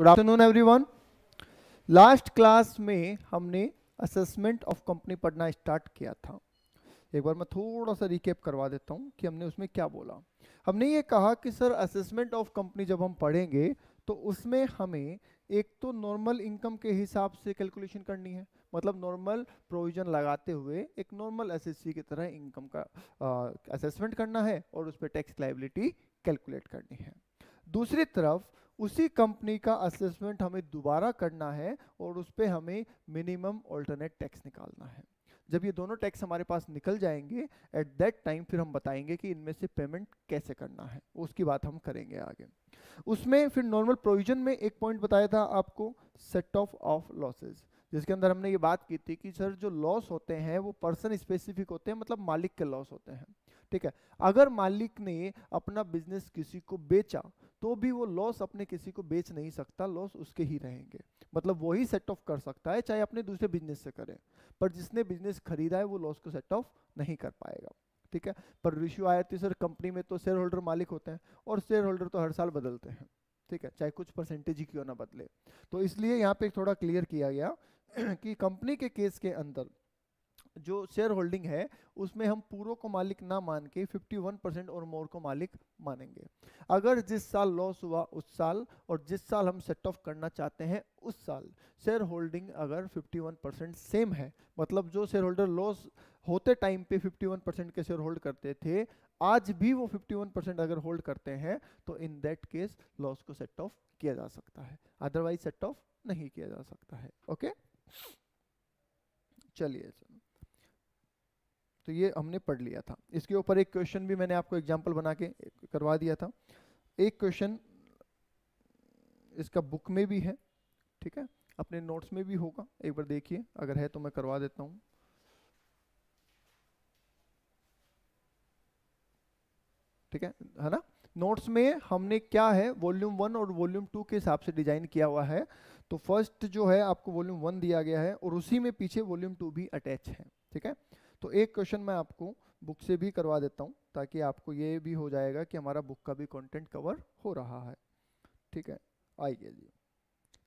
Good afternoon everyone last class में हमने assessment of company पढ़ना स्टार्ट किया था एक बार मैं थोड़ा सा रिकेप करवा देता हूँ कि हमने उसमें क्या बोला हमने ये कहा कि सर असेसमेंट ऑफ कंपनी जब हम पढ़ेंगे तो उसमें हमें एक तो नॉर्मल इनकम के हिसाब से कैलकुलेशन करनी है मतलब नॉर्मल प्रोविजन लगाते हुए एक नॉर्मल एस की तरह इनकम का असेसमेंट करना है और उस पर टैक्स लाइबिलिटी कैलकुलेट करनी है दूसरी तरफ उसी कंपनी का असेसमेंट हमें दोबारा करना है और उस पर हमें मिनिमम ऑल्टरनेट टैक्स निकालना है जब ये दोनों टैक्स हमारे पास निकल जाएंगे एट दैट टाइम फिर हम बताएंगे कि इनमें से पेमेंट कैसे करना है उसकी बात हम करेंगे आगे उसमें फिर नॉर्मल प्रोविजन में एक पॉइंट बताया था आपको सेट ऑफ ऑफ लॉसेज जिसके अंदर हमने ये बात की थी कि सर जो लॉस होते हैं वो पर्सन स्पेसिफिक होते हैं मतलब मालिक के लॉस होते हैं ठीक है अगर मालिक ने अपना बिजनेस किसी को बेचा तो भी वो लॉस अपने किसी को बेच नहीं सकता लॉस उसके ही रहेंगे मतलब वही सेट ऑफ कर सकता है चाहे अपने दूसरे बिजनेस से करें पर जिसने बिजनेस खरीदा है वो लॉस को सेट ऑफ नहीं कर पाएगा ठीक है पर ऋषि आया सर कंपनी में तो शेयर होल्डर मालिक होते हैं और शेयर होल्डर तो हर साल बदलते हैं ठीक है चाहे कुछ परसेंटेज ही क्यों ना बदले तो इसलिए यहाँ पे थोड़ा क्लियर किया गया कि कंपनी के केस के अंदर जो शेयर होल्डिंग है उसमें हम पूरों को मालिक ना मान के 51 परसेंट और मोर को मालिक मानेंगे अगर जिस साल लॉस हुआ उस साल और जिस साल हम सेट ऑफ करना चाहते हैं उस साल शेयर होल्डिंग अगर 51 परसेंट सेम है मतलब जो शेयर होल्डर लॉस होते टाइम पे 51 परसेंट के शेयर होल्ड करते थे आज भी वो 51 परसेंट अगर होल्ड करते हैं तो इन दैट केस लॉस को सेट ऑफ किया जा सकता है अदरवाइज सेट ऑफ नहीं किया जा सकता है ओके चलिए चलो तो ये हमने पढ़ लिया था इसके ऊपर एक क्वेश्चन भी मैंने आपको एग्जाम्पल बना के करवा दिया था एक क्वेश्चन इसका बुक में भी है ठीक है अपने नोट्स में भी होगा एक बार देखिए अगर है तो मैं करवा देता हूँ ठीक है है ना नोट्स में हमने क्या है वॉल्यूम वन और वॉल्यूम टू के हिसाब से डिजाइन किया हुआ है तो फर्स्ट जो है आपको वॉल्यूम वन दिया गया है और उसी में पीछे वॉल्यूम टू भी अटैच है ठीक है तो एक क्वेश्चन मैं आपको बुक से भी करवा देता हूँ ताकि आपको ये भी हो जाएगा कि हमारा बुक का भी कंटेंट कवर हो रहा है ठीक है आइए जी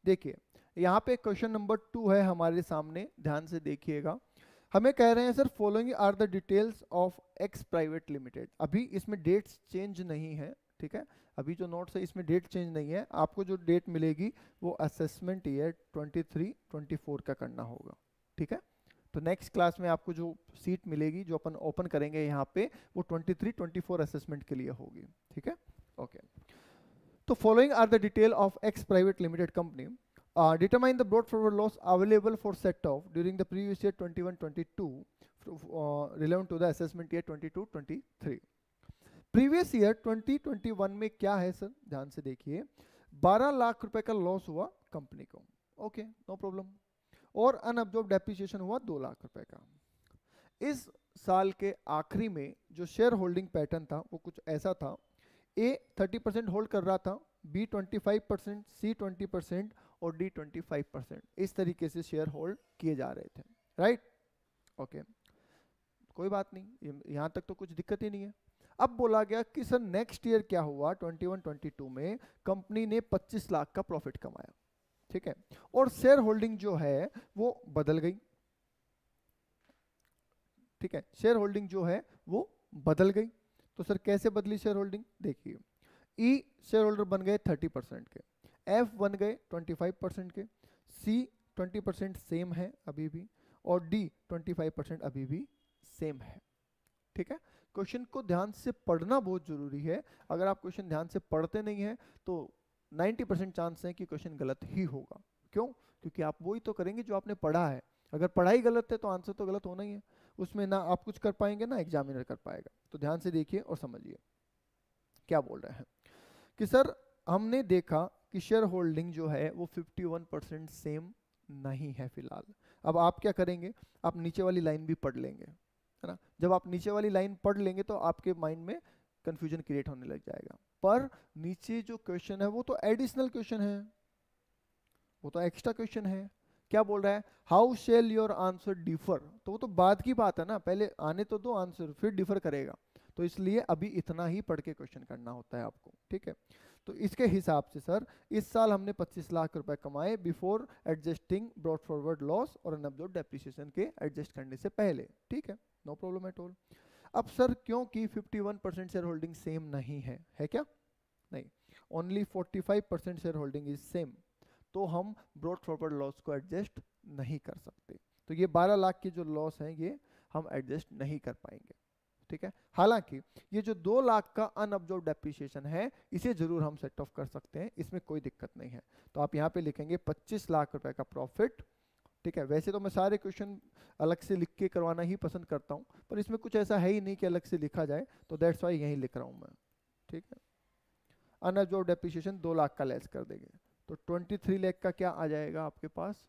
देखिए यहाँ पे क्वेश्चन नंबर टू है हमारे सामने ध्यान से देखिएगा हमें कह रहे हैं sir following are the details of X private limited अभी इसमें डेट्स चेंज नहीं है ठीक है अभी जो नोट्स है इसमें डेट चेंज नहीं है आपको जो डेट मिलेगी वो असेसमेंट ईयर 23, 24 का करना होगा ठीक है तो नेक्स्ट क्लास में आपको जो सीट मिलेगी जो अपन ओपन करेंगे यहाँ पे वो 23, 24 असेसमेंट के लिए होगी ठीक है ओके तो following are the detail of X private limited company determine the broad forward loss available for set off during the previous year 21, 22 relevant to the assessment year 22, 23 previous year 2021 में क्या है sir ध्यान से देखिए 12 लाख रुपए का loss हुआ company को ओके नो प्रॉब्लम और अनअब्जॉर्ब डेप्रिसिएशन हुआ दो लाख रुपए का इस साल के आखिरी में जो शेयर होल्डिंग पैटर्न था वो कुछ ऐसा था ए 30 परसेंट होल्ड कर रहा था बी 25 परसेंट सी 20 परसेंट और डी 25 परसेंट इस तरीके से शेयर होल्ड किए जा रहे थे राइट ओके कोई बात नहीं यहाँ तक तो कुछ दिक्कत ही नहीं है अब बोला गया कि सर नेक्स्ट ईयर क्या हुआ 21-22 में कंपनी ने 25 लाख का प्रॉफिट कमाया ठीक है और शेयर होल्डिंग जो है वो बदल गई ठीक है शेयर होल्डिंग जो है वो बदल गई तो सर कैसे बदली शेयर होल्डिंग देखिए ई शेयर होल्डर बन गए 30 परसेंट के एफ बन गए 25 परसेंट के सी 20 परसेंट सेम है अभी भी और डी 25 परसेंट अभी भी सेम है ठीक है क्वेश्चन को ध्यान से पढ़ना बहुत जरूरी है अगर आप क्वेश्चन ध्यान से पढ़ते नहीं हैं तो 90 परसेंट चांस है कि क्वेश्चन गलत ही होगा क्यों क्योंकि आप वही तो करेंगे जो आपने पढ़ा है अगर पढ़ाई गलत है तो आंसर तो गलत होना ही है उसमें ना आप कुछ कर पाएंगे ना एग्जामिनर कर पाएगा तो ध्यान से देखिए और समझिए क्या बोल रहे हैं कि सर हमने देखा कि शेयर होल्डिंग जो है वो 51 परसेंट सेम नहीं है फिलहाल अब आप क्या करेंगे आप नीचे वाली लाइन भी पढ़ लेंगे है ना जब आप नीचे वाली लाइन पढ़ लेंगे तो आपके माइंड में कन्फ्यूजन क्रिएट होने लग जाएगा पर नीचे जो क्वेश्चन है वो तो एडिशनल क्वेश्चन है वो तो एक्स्ट्रा क्वेश्चन है क्या बोल रहा है how shall your answer differ तो वो तो बाद की बात है ना पहले आने तो दो आंसर फिर डिफर करेगा तो इसलिए अभी इतना ही पढ़ के क्वेश्चन करना होता है आपको ठीक है तो इसके हिसाब से सर इस साल हमने 25 लाख रुपए कमाए before adjusting broad forward loss और अनअब्जॉर्ब डेप्रिसिएशन के एडजस्ट करने से पहले ठीक है नो प्रॉब्लम एट ऑल अब सर क्योंकि 51 परसेंट शेयर होल्डिंग सेम नहीं है है क्या नहीं only 45 percent share holding is same तो हम ब्रॉड फॉरवर्ड लॉस को एडजस्ट नहीं कर सकते तो ये 12 लाख के जो लॉस हैं ये हम एडजस्ट नहीं कर पाएंगे ठीक है हालांकि ये जो दो लाख का अनऑब्जॉर्व डेप्रिसिएशन है इसे जरूर हम सेट ऑफ कर सकते हैं इसमें कोई दिक्कत नहीं है तो आप यहाँ पे लिखेंगे पच्चीस लाख रुपए का प्रॉफिट ठीक है वैसे तो मैं सारे क्वेश्चन अलग से लिख के करवाना ही पसंद करता हूँ पर इसमें कुछ ऐसा है ही नहीं कि अलग से लिखा जाए तो दैट्स वाई यहीं लिख रहा हूँ मैं ठीक है अनअब्जॉर्ब डेप्रिशिएशन दो लाख का लेस कर देंगे तो ट्वेंटी थ्री लैख का क्या आ जाएगा आपके पास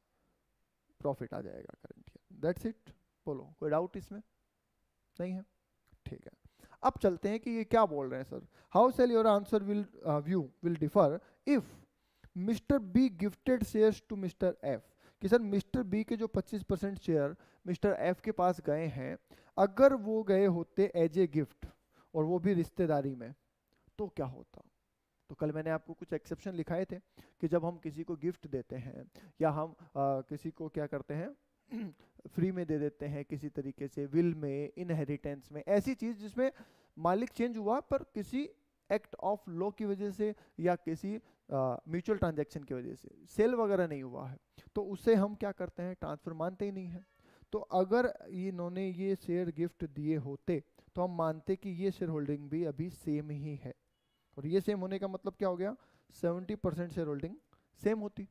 प्रॉफिट आ जाएगा करंट ईयर दैट्स इट बोलो कोई डाउट इसमें नहीं है ठीक है अब चलते हैं कि ये क्या बोल रहे हैं sir how shall your answer will view will differ if mister B gifted shares to mister F कि सर मिस्टर बी के जो 25 परसेंट शेयर मिस्टर एफ के पास गए हैं अगर वो गए होते एज ए गिफ्ट और वो भी रिश्तेदारी में तो क्या होता तो कल मैंने आपको कुछ एक्सेप्शन लिखाए थे कि जब हम किसी को गिफ्ट देते हैं या हम आ, किसी को क्या करते हैं फ्री में दे देते हैं किसी तरीके से विल में इनहेरिटेंस में ऐसी चीज जिसमें मालिक चेंज हुआ पर किसी एक्ट ऑफ लॉ की वजह से या किसी म्यूचुअल ट्रांजैक्शन की वजह से सेल वगैरह नहीं हुआ है तो उसे हम क्या करते हैं ट्रांसफ़र मानते ही नहीं है तो अगर इन्होंने ये शेयर गिफ्ट दिए होते तो हम मानते कि ये शेयर होल्डिंग भी अभी सेम ही है और ये सेम होने का मतलब क्या हो गया seventy percent share holding same होती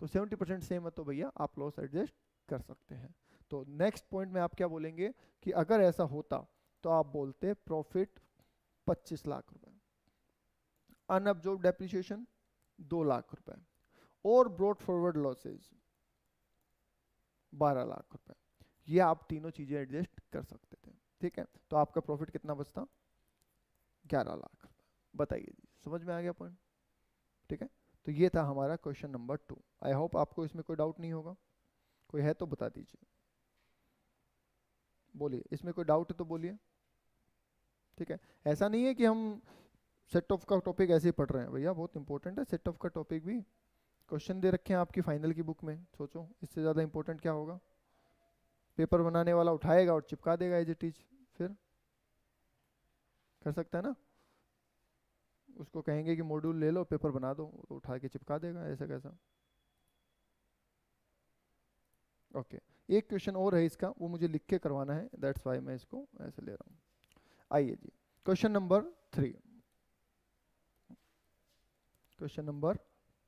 तो सेवेंटी परसेंट सेम है तो भैया आप लॉस एडजस्ट कर सकते हैं तो नेक्स्ट पॉइंट में आप क्या बोलेंगे कि अगर ऐसा होता तो आप बोलते प्रॉफिट पच्चीस लाख रुपए अनअब्जॉर्ब डेप्रिसिएशन दो लाख रुपए और ब्रॉड फॉरवर्ड लॉसेज बारह लाख रुपए ये आप तीनों चीजें एडजस्ट कर सकते थे ठीक है तो आपका प्रॉफिट कितना बचता ग्यारह लाख बताइए जी समझ में आ गया पॉइंट ठीक है तो ये था हमारा question number two I hope आपको इसमें कोई डाउट नहीं होगा कोई है तो बता दीजिए बोलिए इसमें कोई डाउट है तो बोलिए ठीक है ऐसा नहीं है कि हम सेट ऑफ का टॉपिक ऐसे ही पढ़ रहे हैं भैया बहुत इंपॉर्टेंट है सेट ऑफ का टॉपिक भी क्वेश्चन दे रखे हैं आपकी फाइनल की बुक में सोचो इससे ज़्यादा इंपॉर्टेंट क्या होगा पेपर बनाने वाला उठाएगा और चिपका देगा एज ए टीच फिर कर सकता है ना उसको कहेंगे कि मॉड्यूल ले लो पेपर बना दो तो उठा के चिपका देगा ऐसा कैसा ओके okay. एक क्वेश्चन और है इसका वो मुझे लिख के करवाना है दैट्स वाई मैं इसको ऐसे ले रहा हूँ आइए जी question number three question number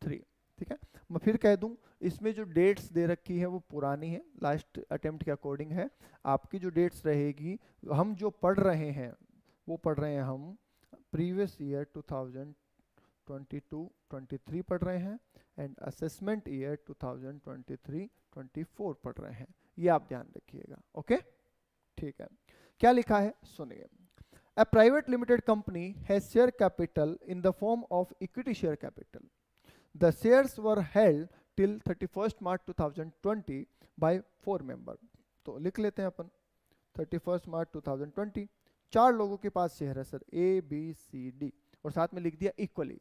three ठीक है मैं फिर कह दूं इसमें जो डेट्स दे रखी है वो पुरानी है लास्ट अटेम्प्ट के अकॉर्डिंग है आपकी जो डेट्स रहेगी हम जो पढ़ रहे हैं वो पढ़ रहे हैं हम प्रीवियस ईयर 2022 23 पढ़ रहे हैं एंड असेसमेंट ईयर 2023 24 पढ़ रहे हैं ये आप ध्यान रखिएगा ओके ठीक है क्या लिखा है सुनिए A private limited company has share capital in the form of equity share capital. The shares were held till 31st March 2020 by four member. तो likh lete hain apan 31st march 2020 चार लोगों के पास शेयर है sir A B C D और साथ में लिख दिया इक्वली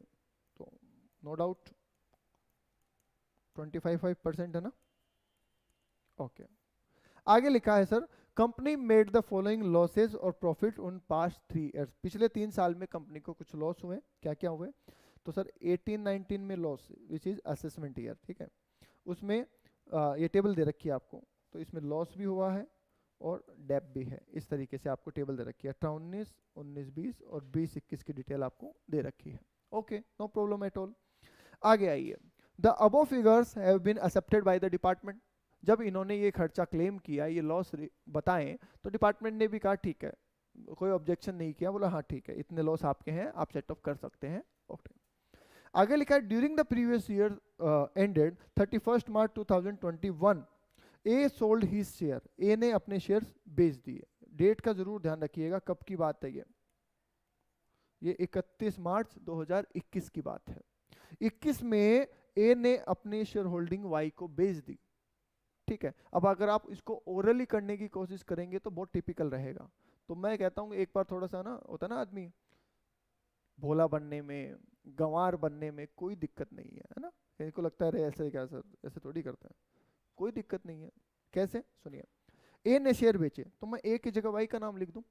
तो no doubt 25 5% hai na okay okay. आगे लिखा है sir company made the following losses और profit in past three years पिछले तीन साल में कंपनी को कुछ लॉस हुए क्या क्या हुए तो सर 18 19 में loss which is assessment year ठीक है उसमें आ, ये टेबल दे रखी है आपको तो इसमें लॉस भी हुआ है और डेप भी है इस तरीके से आपको टेबल दे रखी है अठारह उन्नीस उन्नीस बीस और बीस इक्कीस की डिटेल आपको दे रखी है okay no problem at all आगे आइए the above figures have been accepted by the department जब इन्होंने ये खर्चा क्लेम किया ये लॉस बताएं तो डिपार्टमेंट ने भी कहा ठीक है कोई ऑब्जेक्शन नहीं किया बोला हाँ ठीक है इतने लॉस आपके हैं आप सेट ऑफ कर सकते हैं ओके आगे लिखा है during the previous year ended thirty first March two thousand twenty one A sold his share A ने अपने शेयर बेच दिए डेट का जरूर ध्यान रखिएगा कब की बात है ये ये 31 मार्च 2021 की बात है 21 में ए ने अपने शेयर होल्डिंग वाई को बेच दी ठीक है अब अगर आप इसको ओरली करने की कोशिश करेंगे तो बहुत टिपिकल रहेगा तो मैं कहता हूँ एक बार थोड़ा सा ना होता ना आदमी भोला बनने में गंवार बनने में कोई दिक्कत नहीं है है ना किसी को लगता है अरे ऐसे क्या सर ऐसे थोड़ी करता है कोई दिक्कत नहीं है कैसे सुनिए ए ने शेयर बेचे तो मैं ए की जगह वाई का नाम लिख दू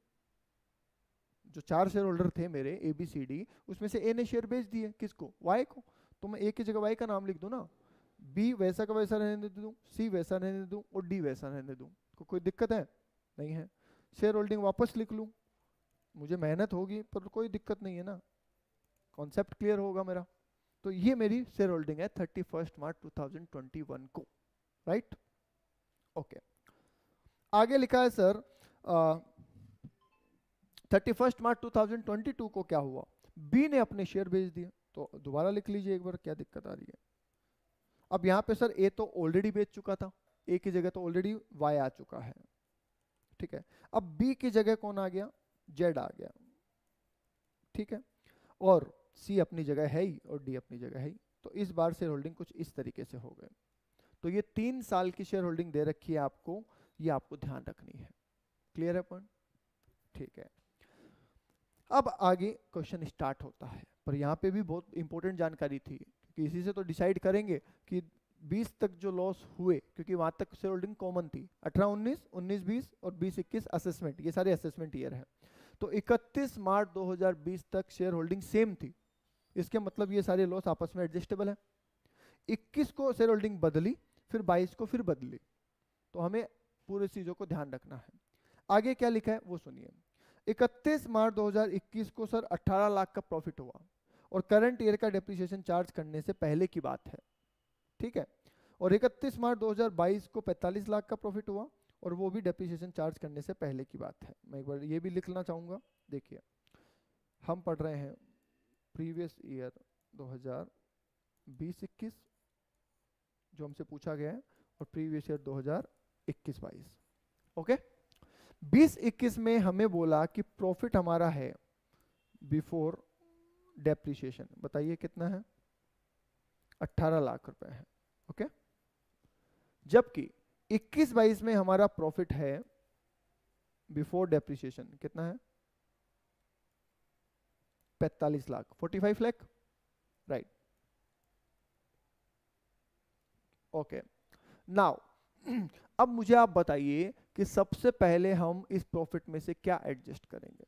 जो चार शेयर होल्डर थे मेरे ए बी सी डी उसमें से ए ने शेयर बेच दिए किसको वाई को तो मैं ए की जगह वाई का नाम लिख दू ना बी वैसा का वैसा रहने दे दूँ सी वैसा रहने दूँ और डी वैसा रहने दूँ को कोई दिक्कत है नहीं है शेयर होल्डिंग वापस लिख लूँ मुझे मेहनत होगी पर कोई दिक्कत नहीं है ना कॉन्सेप्ट क्लियर होगा मेरा तो ये मेरी शेयर होल्डिंग है thirty first March two thousand twenty one को राइट ओके आगे लिखा है sir thirty first March two thousand twenty two को क्या हुआ बी ने अपने शेयर भेज दिए तो दोबारा लिख लीजिए एक बार क्या दिक्कत आ रही है अब यहाँ पे सर ए तो ऑलरेडी बेच चुका था ए की जगह तो ऑलरेडी वाई आ चुका है ठीक है अब बी की जगह कौन आ गया जेड आ गया ठीक है और सी अपनी जगह है ही और डी अपनी जगह है ही तो इस बार शेयर होल्डिंग कुछ इस तरीके से हो गए तो ये तीन साल की शेयर होल्डिंग दे रखी है आपको ये आपको ध्यान रखनी है क्लियर है पॉइंट ठीक है अब आगे क्वेश्चन स्टार्ट होता है पर यहाँ पे भी बहुत इंपॉर्टेंट जानकारी थी कि इसी से तो डिसाइड करेंगे कि 20 तक जो लॉस हुए क्योंकि वहां तक शेयर होल्डिंग कॉमन थी 18 19 19 20 और 20 21 असेसमेंट ये सारे असेसमेंट ईयर हैं तो 31 मार्च 2020 तक शेयर होल्डिंग सेम थी इसके मतलब ये सारे लॉस आपस में एडजस्टेबल है 21 को शेयर होल्डिंग बदली फिर 22 को फिर बदली तो हमें पूरे चीज़ों को ध्यान रखना है आगे क्या लिखा है वो सुनिए 31 मार्च 2021 को सर 18 लाख का प्रॉफिट हुआ और करंट ईयर का डेप्रिसिएशन चार्ज करने से पहले की बात है ठीक है और 31 मार्च 2022 को 45 लाख का प्रॉफिट हुआ और वो भी डेप्रिसिएशन चार्ज करने से पहले की बात है मैं एक बार ये भी लिखना चाहूँगा देखिए हम पढ़ रहे हैं प्रीवियस ईयर दो 21 जो हमसे पूछा गया है और प्रीवियस ईयर 2021-22 ओके 2021 हजार ओके 2021 में हमें बोला कि प्रॉफिट हमारा है बिफोर डेप्रीशिएशन बताइए कितना है 18 लाख रुपए है ओके जबकि 21 बाईस में हमारा प्रॉफिट है बिफोर डेप्रीशिएशन कितना है 45 lakh 45 lakh right okay now अब मुझे आप बताइए कि सबसे पहले हम इस प्रॉफिट में से क्या एडजस्ट करेंगे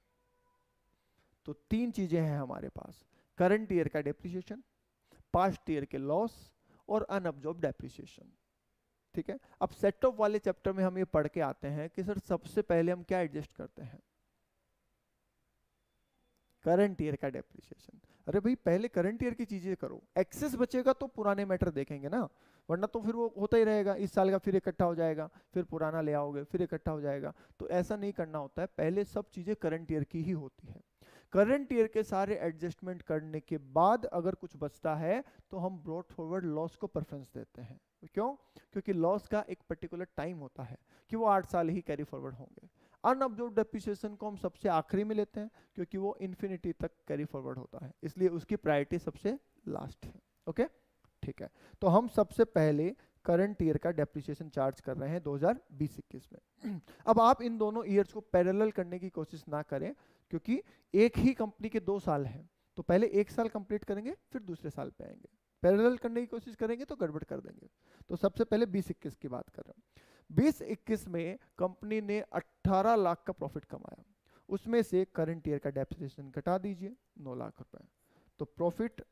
तो तीन चीजें हैं हमारे पास करंट ईयर का डेप्रिसिएशन पास्ट ईयर के लॉस और अनअब्जॉर्ब डेप्रिसिएशन ठीक है अब सेट ऑफ वाले चैप्टर में हम ये पढ़ के आते हैं कि सर सबसे पहले हम क्या एडजस्ट करते हैं करंट ईयर का डेप्रिसिएशन अरे भाई पहले करंट ईयर की चीजें करो एक्सेस बचेगा तो पुराने मैटर देखेंगे ना वरना तो फिर वो होता ही रहेगा इस साल का फिर इकट्ठा हो जाएगा फिर पुराना ले आओगे फिर इकट्ठा हो जाएगा तो ऐसा नहीं करना होता है पहले सब चीजें करंट ईयर की ही होती है करंट ईयर के सारे एडजस्टमेंट करने के बाद अगर कुछ बचता है तो हम ब्रॉड फॉरवर्ड लॉस को प्रेफरेंस देते हैं क्यों क्योंकि लॉस का एक पर्टिकुलर टाइम होता है कि वो आठ साल ही कैरी फॉरवर्ड होंगे अनअब्जॉर्व डेप्रिसिएशन को हम सबसे आखिरी में लेते हैं क्योंकि वो इन्फिनिटी तक कैरी फॉरवर्ड होता है इसलिए उसकी प्रायोरिटी सबसे लास्ट है ओके okay? ठीक है तो हम सबसे पहले करंट ईयर का डेप्रिसिएशन चार्ज कर रहे हैं 2020 में अब आप इन दोनों ईयर्स को पैरेलल करने की कोशिश ना करें क्योंकि एक ही कंपनी के दो साल हैं तो पहले एक साल कंप्लीट करेंगे फिर दूसरे साल पे आएंगे पैरेलल करने की कोशिश करेंगे तो गड़बड़ कर देंगे तो सबसे पहले बीस इक्कीस की बात कर रहा हूँ बीस इक्कीस में कंपनी ने अट्ठारह लाख का प्रॉफिट कमाया उसमें से करंट ईयर का डेप्रिसिएशन घटा दीजिए नौ लाख रुपए तो प्रॉफिट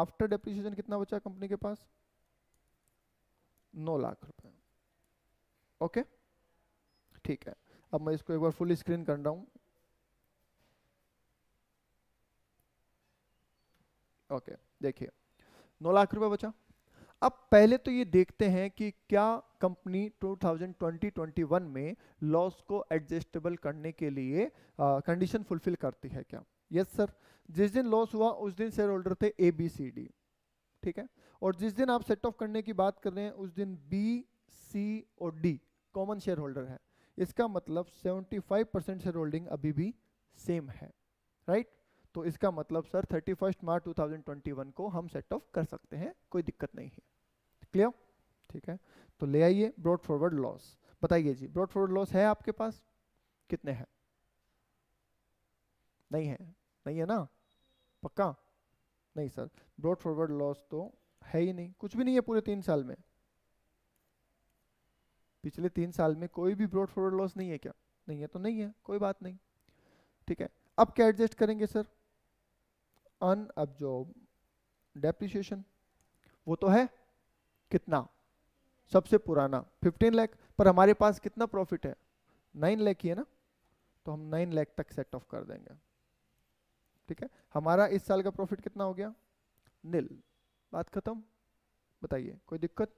आफ्टर डेप्रिसिएशन कितना बचा कंपनी के पास नौ लाख रुपए ओके ठीक है अब मैं इसको एक बार फुल स्क्रीन कर रहा हूं ओके देखिए नौ लाख रुपए बचा अब पहले तो ये देखते हैं कि क्या कंपनी 2020-21 में लॉस को एडजस्टेबल करने के लिए कंडीशन uh, फुलफिल करती है क्या यस सर जिस दिन लॉस हुआ उस दिन शेयर होल्डर थे ए बी सी डी ठीक है और जिस दिन आप सेट ऑफ करने की बात कर रहे हैं उस दिन बी सी और डी कॉमन शेयर होल्डर है इसका मतलब 75 परसेंट शेयर होल्डिंग अभी भी सेम है राइट तो इसका मतलब सर थर्टी फर्स्ट मार्च 2021 को हम सेट ऑफ कर सकते हैं कोई दिक्कत नहीं है क्लियर ठीक है तो ले आइए ब्रॉड फॉरवर्ड लॉस बताइए जी ब्रॉड फॉरवर्ड लॉस है आपके पास कितने हैं नहीं है नहीं है ना पक्का नहीं सर ब्रॉड फॉरवर्ड लॉस तो है ही नहीं कुछ भी नहीं है पूरे तीन साल में पिछले तीन साल में कोई भी ब्रॉड फॉरवर्ड लॉस नहीं है क्या नहीं है तो नहीं है कोई बात नहीं ठीक है अब क्या एडजस्ट करेंगे सर अन अब्जॉर्ब डेप्रिशिएशन वो तो है कितना सबसे पुराना 15 लाख पर हमारे पास कितना प्रॉफिट है 9 लाख ही है ना तो हम 9 लाख तक सेट ऑफ कर देंगे ठीक है हमारा इस साल का प्रॉफिट कितना हो गया नील बात खत्म बताइए कोई दिक्कत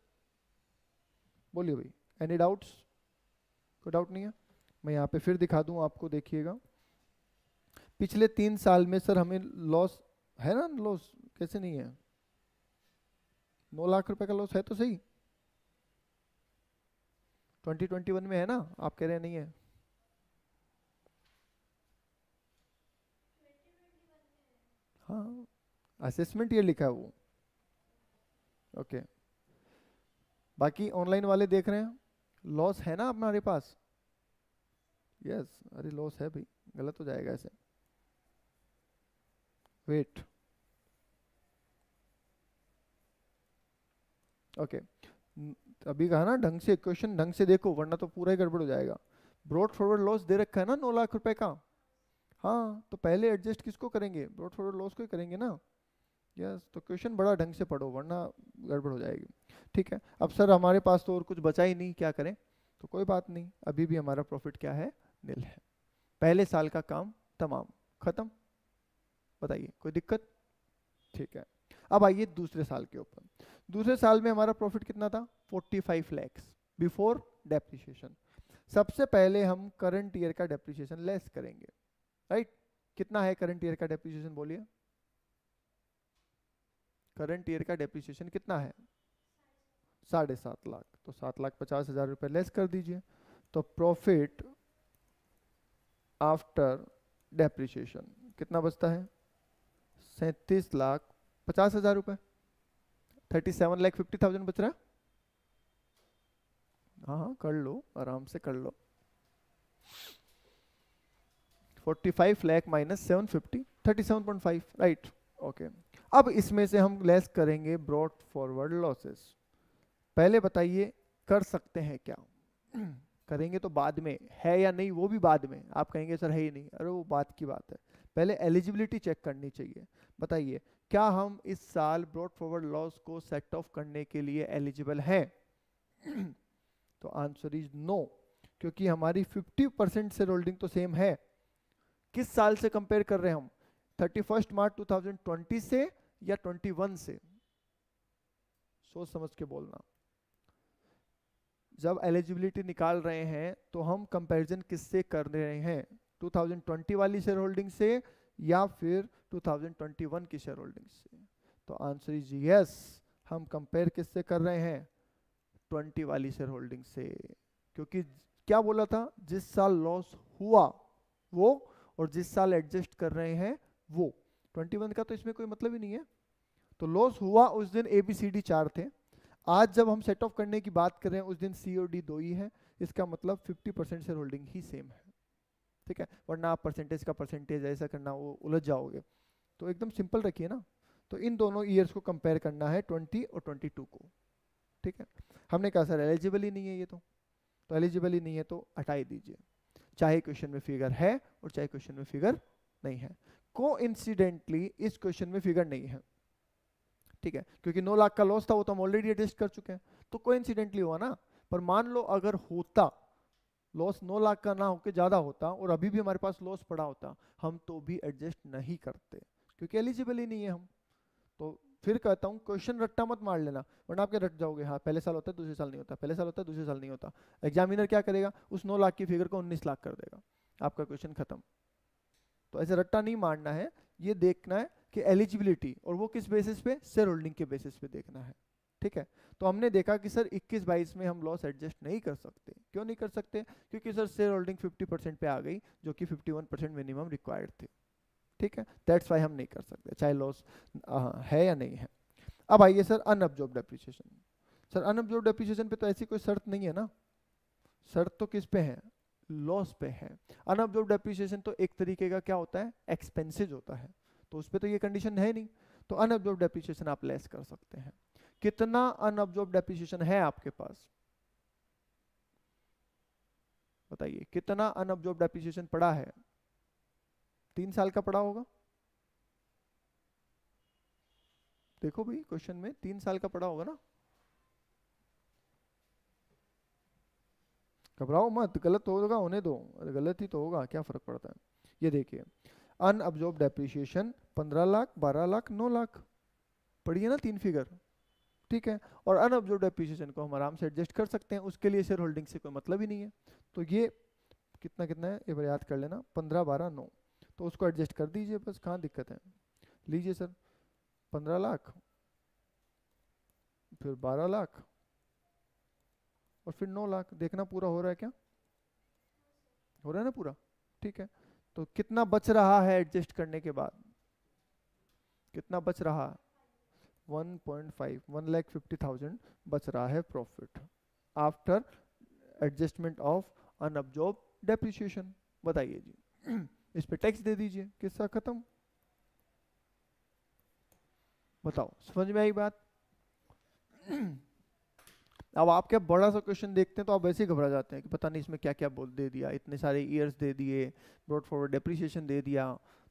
बोलिए भाई एनी डाउट्स कोई डाउट नहीं है मैं यहाँ पे फिर दिखा दूँ आपको देखिएगा पिछले तीन साल में सर हमें लॉस है ना लॉस कैसे नहीं है नौ लाख रुपए का लॉस है तो सही 2021 में है ना आप कह रहे नहीं है हाँ असेसमेंट ये लिखा है वो ओके बाकी ऑनलाइन वाले देख रहे हैं लॉस है ना हमारे पास यस अरे लॉस है भाई गलत हो जाएगा ऐसे वेट ओके okay. अभी कहा ना ढंग से क्वेश्चन ढंग से देखो वरना तो पूरा ही गड़बड़ हो जाएगा ब्रॉड फॉरवर्ड लॉस दे रखा है ना नौ लाख रुपए का हाँ तो पहले एडजस्ट किसको करेंगे ब्रॉड फॉरवर्ड लॉस को ही करेंगे ना यस तो क्वेश्चन बड़ा ढंग से पढ़ो वरना गड़बड़ हो जाएगी ठीक है अब सर हमारे पास तो और कुछ बचा ही नहीं क्या करें तो कोई बात नहीं अभी भी हमारा प्रॉफिट क्या है नील है पहले साल का काम तमाम ख़त्म बताइए कोई दिक्कत ठीक है अब आइए दूसरे साल के ऊपर दूसरे साल में हमारा प्रॉफिट कितना था 45 फाइव लैक्स बिफोर डेप्रिसिएशन सबसे पहले हम करंट ईयर का डेप्रिसिएशन लेस करेंगे राइट कितना है करंट ईयर का डेप्रिसिएशन बोलिए करंट ईयर का डेप्रिसिएशन कितना है साढ़े सात लाख तो सात लाख पचास हजार रुपये लेस कर दीजिए तो प्रॉफिट आफ्टर डेप्रिसिएशन कितना बचता है सैंतीस लाख पचास हजार रुपये thirty seven lakh fifty thousand बच रहा है हाँ हाँ कर लो आराम से कर लो 45 लाख माइनस 750 37.5 राइट ओके अब इसमें से हम लेस करेंगे ब्रॉड फॉरवर्ड लॉसेस पहले बताइए कर सकते हैं क्या करेंगे तो बाद में है या नहीं वो भी बाद में आप कहेंगे सर है ही नहीं अरे वो बात की बात है पहले एलिजिबिलिटी चेक करनी चाहिए बताइए क्या हम इस साल ब्रॉड फॉरवर्ड लॉस को सेट ऑफ करने के लिए एलिजिबल हैं तो आंसर इज नो क्योंकि हमारी 50 परसेंट से होल्डिंग तो सेम है किस साल से कंपेयर कर रहे हैं हम थर्टी फर्स्ट मार्च 2020 से या 21 से सोच समझ के बोलना जब एलिजिबिलिटी निकाल रहे हैं तो हम कंपैरिजन किससे कर रहे हैं 2020 वाली शेयर होल्डिंग से या फिर 2021 की शेयर होल्डिंग से तो आंसर इज यस हम कंपेयर किससे कर रहे हैं 20 वाली शेयर होल्डिंग से क्योंकि क्या बोला था जिस साल लॉस हुआ वो और जिस साल एडजस्ट कर रहे हैं वो 21 का तो इसमें कोई मतलब ही नहीं है तो लॉस हुआ उस दिन ए बी सी डी चार थे आज जब हम सेट ऑफ करने की बात कर रहे हैं उस दिन सी और डी दो ही है इसका मतलब 50 परसेंट शेयर होल्डिंग ही सेम है ठीक है वरना आप परसेंटेज का परसेंटेज ऐसा करना वो उलझ जाओगे तो एकदम सिंपल रखिए ना तो इन दोनों ईयर्स को कंपेयर करना है 20 और 22 को ठीक है हमने कहा सर एलिजिबल ही नहीं है ये तो तो एलिजिबल ही नहीं है तो हटाई दीजिए चाहे क्वेश्चन में फिगर है और चाहे क्वेश्चन में फिगर नहीं है को इस क्वेश्चन में फिगर नहीं है ठीक है क्योंकि नौ लाख का लॉस था वो तो हम ऑलरेडी एडजस्ट कर चुके हैं तो को हुआ ना पर मान लो अगर होता लॉस नौ लाख का ना होकर ज़्यादा होता और अभी भी हमारे पास लॉस पड़ा होता हम तो भी एडजस्ट नहीं करते क्योंकि एलिजिबल ही नहीं है हम तो फिर कहता हूँ क्वेश्चन रट्टा मत मार लेना वरना आपके रट जाओगे हाँ पहले साल होता है दूसरे साल नहीं होता पहले साल होता है दूसरे साल नहीं होता एग्जामिनर क्या करेगा उस नौ लाख की फिगर को उन्नीस लाख कर देगा आपका क्वेश्चन खत्म तो ऐसे रट्टा नहीं मारना है ये देखना है कि एलिजिबिलिटी और वो किस बेसिस पे शेयर होल्डिंग के बेसिस पे देखना है ठीक है तो हमने देखा कि सर 21 बाईस में हम लॉस एडजस्ट नहीं कर सकते क्यों नहीं कर सकते क्योंकि सर शेयर होल्डिंग 50 परसेंट पे आ गई जो कि 51 परसेंट मिनिमम रिक्वायर्ड थे ठीक है दैट्स वाई हम नहीं कर सकते चाहे लॉस है या नहीं है अब आइए sir unabsorbed depreciation sir unabsorbed depreciation पे तो ऐसी कोई शर्त नहीं है ना शर्त तो किस पे है लॉस पे है अनअब्जॉर्ब डेप्रीशिएशन तो एक तरीके का क्या होता है एक्सपेंसिज होता है तो उस पर तो ये कंडीशन है नहीं तो अनअब्जॉर्ब डेप्रीशिएशन आप लेस कर सकते हैं कितना अनअब्जॉर्ब डेप्रीशिएशन है आपके पास बताइए कितना अनअब्जॉर्ब डेप्रीशिएशन पड़ा है तीन साल का पढ़ा होगा देखो भाई क्वेश्चन में तीन साल का पढ़ा होगा ना घबराओ मत गलत होगा होने दो गलत ही तो होगा क्या फर्क पड़ता है ये देखिए अनअब्जॉर्ब डेप्रिशिएशन पंद्रह लाख बारह लाख नौ लाख पढ़िए ना तीन फिगर ठीक है और अनअब्जॉर्ब डेप्रिशिएशन को हम आराम से एडजस्ट कर सकते हैं उसके लिए शेयर होल्डिंग से कोई मतलब ही नहीं है तो ये कितना कितना है एक बार याद कर लेना पंद्रह बारह नौ तो उसको एडजस्ट कर दीजिए बस कहाँ दिक्कत है लीजिए सर पंद्रह लाख फिर बारह लाख और फिर नौ लाख देखना पूरा हो रहा है क्या हो रहा है ना पूरा ठीक है तो कितना बच रहा है एडजस्ट करने के बाद कितना बच रहा one point five one lakh fifty thousand बच रहा है profit after adjustment of unabsorbed depreciation बताइए जी इस पर टैक्स दे दीजिए किस्सा खत्म बताओ समझ में आई बात अब आप क्या बड़ा सा क्वेश्चन देखते हैं तो आप वैसे ही घबरा जाते हैं कि पता नहीं इसमें क्या क्या बोल दे दिया इतने सारे ईयर्स दे दिए ब्रॉड फॉरवर्ड डेप्रीशिएशन दे दिया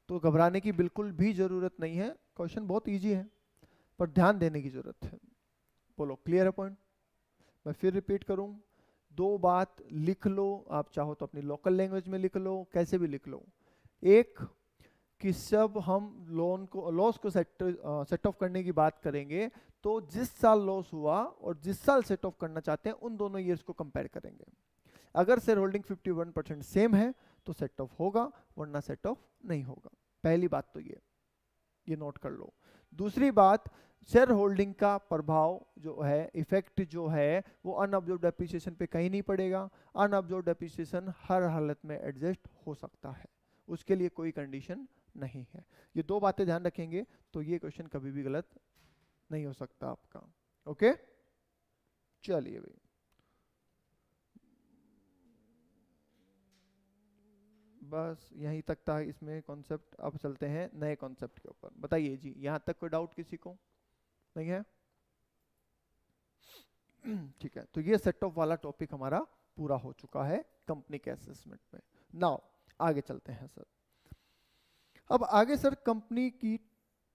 तो घबराने की बिल्कुल भी ज़रूरत नहीं है क्वेश्चन बहुत ईजी है पर ध्यान देने की ज़रूरत है बोलो क्लियर है पॉइंट मैं फिर रिपीट करूँ दो बात लिख लो आप चाहो तो अपनी लोकल लैंग्वेज में लिख लो कैसे भी लिख लो एक कि सब हम लोन को लॉस को सेट सेट ऑफ करने की बात करेंगे तो जिस साल लॉस हुआ और जिस साल सेट ऑफ करना चाहते हैं उन दोनों ईयर्स को कंपेयर करेंगे अगर शेयर होल्डिंग 51 परसेंट सेम है तो सेट ऑफ होगा वरना सेट ऑफ नहीं होगा पहली बात तो ये ये नोट कर लो दूसरी बात शेयर होल्डिंग का प्रभाव जो है इफेक्ट जो है वो अनअब्जॉर्व डेप्रिसिएशन पे कहीं नहीं पड़ेगा अनअब्जॉर्व डेप्रिसिएशन हर हालत में एडजस्ट हो सकता है उसके लिए कोई कंडीशन नहीं है ये दो बातें ध्यान रखेंगे तो ये क्वेश्चन कभी भी गलत नहीं हो सकता आपका ओके चलिए भाई बस यहीं तक था इसमें कॉन्सेप्ट अब चलते हैं नए कॉन्सेप्ट के ऊपर बताइए जी यहाँ तक कोई डाउट किसी को नहीं है ठीक है तो ये सेट ऑफ वाला टॉपिक हमारा पूरा हो चुका है कंपनी के असेसमेंट में नाउ आगे चलते हैं सर अब आगे सर कंपनी की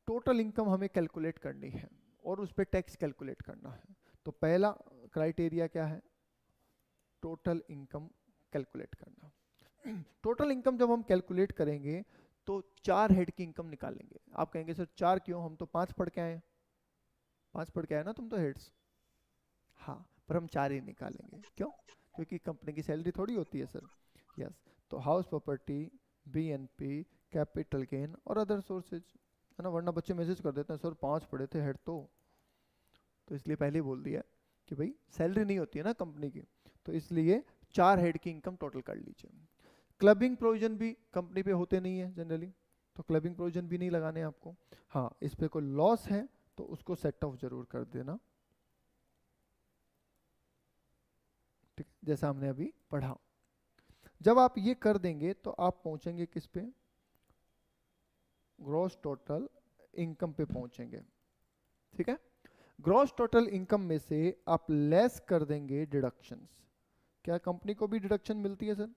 टोटल इनकम हमें कैलकुलेट करनी है और उस पर टैक्स कैलकुलेट करना है तो पहला क्राइटेरिया क्या है टोटल इनकम कैलकुलेट करना टोटल इनकम जब हम कैलकुलेट करेंगे तो चार हेड की इनकम निकालेंगे आप कहेंगे सर चार क्यों हम तो पांच पढ़ के आए पांच पढ़ के आए ना तुम तो हेड्स हाँ पर हम चार ही निकालेंगे क्यों क्योंकि कंपनी की सैलरी थोड़ी होती है सर यस तो house property B N P capital gain और अदर सोर्सेज है ना वरना बच्चे मैसेज कर देते हैं सर पाँच पड़े थे हेड तो तो इसलिए पहले बोल दिया कि भाई सैलरी नहीं होती है ना कंपनी की तो इसलिए चार हेड की इनकम टोटल कर लीजिए क्लबिंग प्रोविजन भी कंपनी पे होते नहीं है जनरली तो क्लबिंग प्रोविजन भी नहीं लगाने आपको हाँ इस पर कोई लॉस है तो उसको सेट ऑफ जरूर कर देना ठीक जैसा हमने अभी पढ़ा जब आप ये कर देंगे तो आप पहुंचेंगे किस पे ग्रॉस टोटल इनकम पे पहुंचेंगे ठीक है ग्रॉस टोटल इनकम में से आप लेस कर देंगे डिडक्शंस क्या कंपनी को भी डिडक्शन मिलती है सर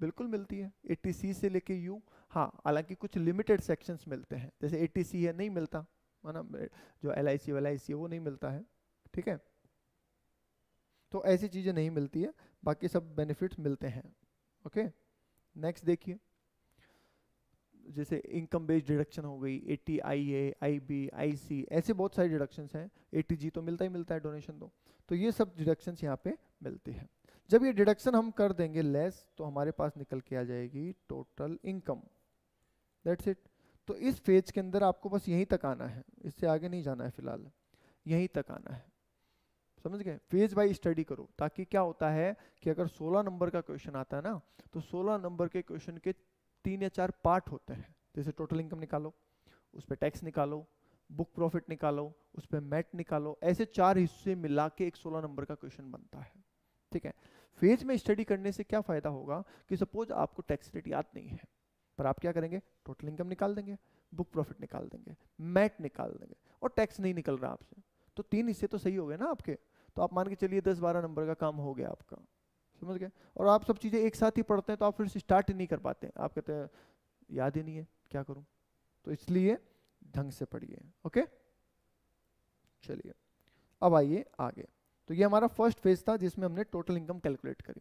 बिल्कुल मिलती है ए से लेके यू हाँ हालांकि कुछ लिमिटेड सेक्शंस मिलते हैं जैसे ए है नहीं मिलता है ना जो L I C well I सी है वो नहीं मिलता है ठीक है तो ऐसी चीज़ें नहीं मिलती है बाकी सब बेनिफिट्स मिलते हैं ओके नेक्स्ट देखिए जैसे इनकम बेस्ड डिडक्शन हो गई A T I A I B I सी ऐसे बहुत सारे डिडक्शंस हैं टी जी तो मिलता ही मिलता है डोनेशन तो तो ये सब डिडक्शंस यहाँ पे मिलती हैं जब ये डिडक्शन हम कर देंगे लेस तो हमारे पास निकल के आ जाएगी टोटल इनकम दैट्स इट तो इस फेज के अंदर आपको बस यहीं तक आना है इससे आगे नहीं जाना है फिलहाल यहीं तक आना है समझ गए फेज बाय स्टडी करो ताकि क्या होता है कि अगर 16 नंबर का क्वेश्चन आता है ना तो 16 नंबर के क्वेश्चन के तीन या चार पार्ट होते हैं जैसे टोटल इनकम निकालो उस पर टैक्स निकालो बुक प्रॉफिट निकालो उस पर मैट निकालो ऐसे चार हिस्से मिला के एक सोलह नंबर का क्वेश्चन बनता है ठीक है फेज में स्टडी करने से क्या फायदा होगा कि सपोज आपको टैक्स रेट याद नहीं है पर आप क्या करेंगे टोटल इनकम निकाल देंगे बुक प्रॉफिट निकाल देंगे मैट निकाल देंगे और टैक्स नहीं निकल रहा आपसे तो तीन हिस्से तो सही हो गए ना आपके तो आप मान के चलिए दस बारह नंबर का काम हो गया आपका समझ गए और आप सब चीज़ें एक साथ ही पढ़ते हैं तो आप फिर स्टार्ट ही नहीं कर पाते आप कहते हैं याद ही नहीं है क्या करूँ तो इसलिए ढंग से पढ़िए ओके चलिए अब आइए आगे तो ये हमारा फर्स्ट फेज था जिसमें हमने टोटल इनकम कैलकुलेट करी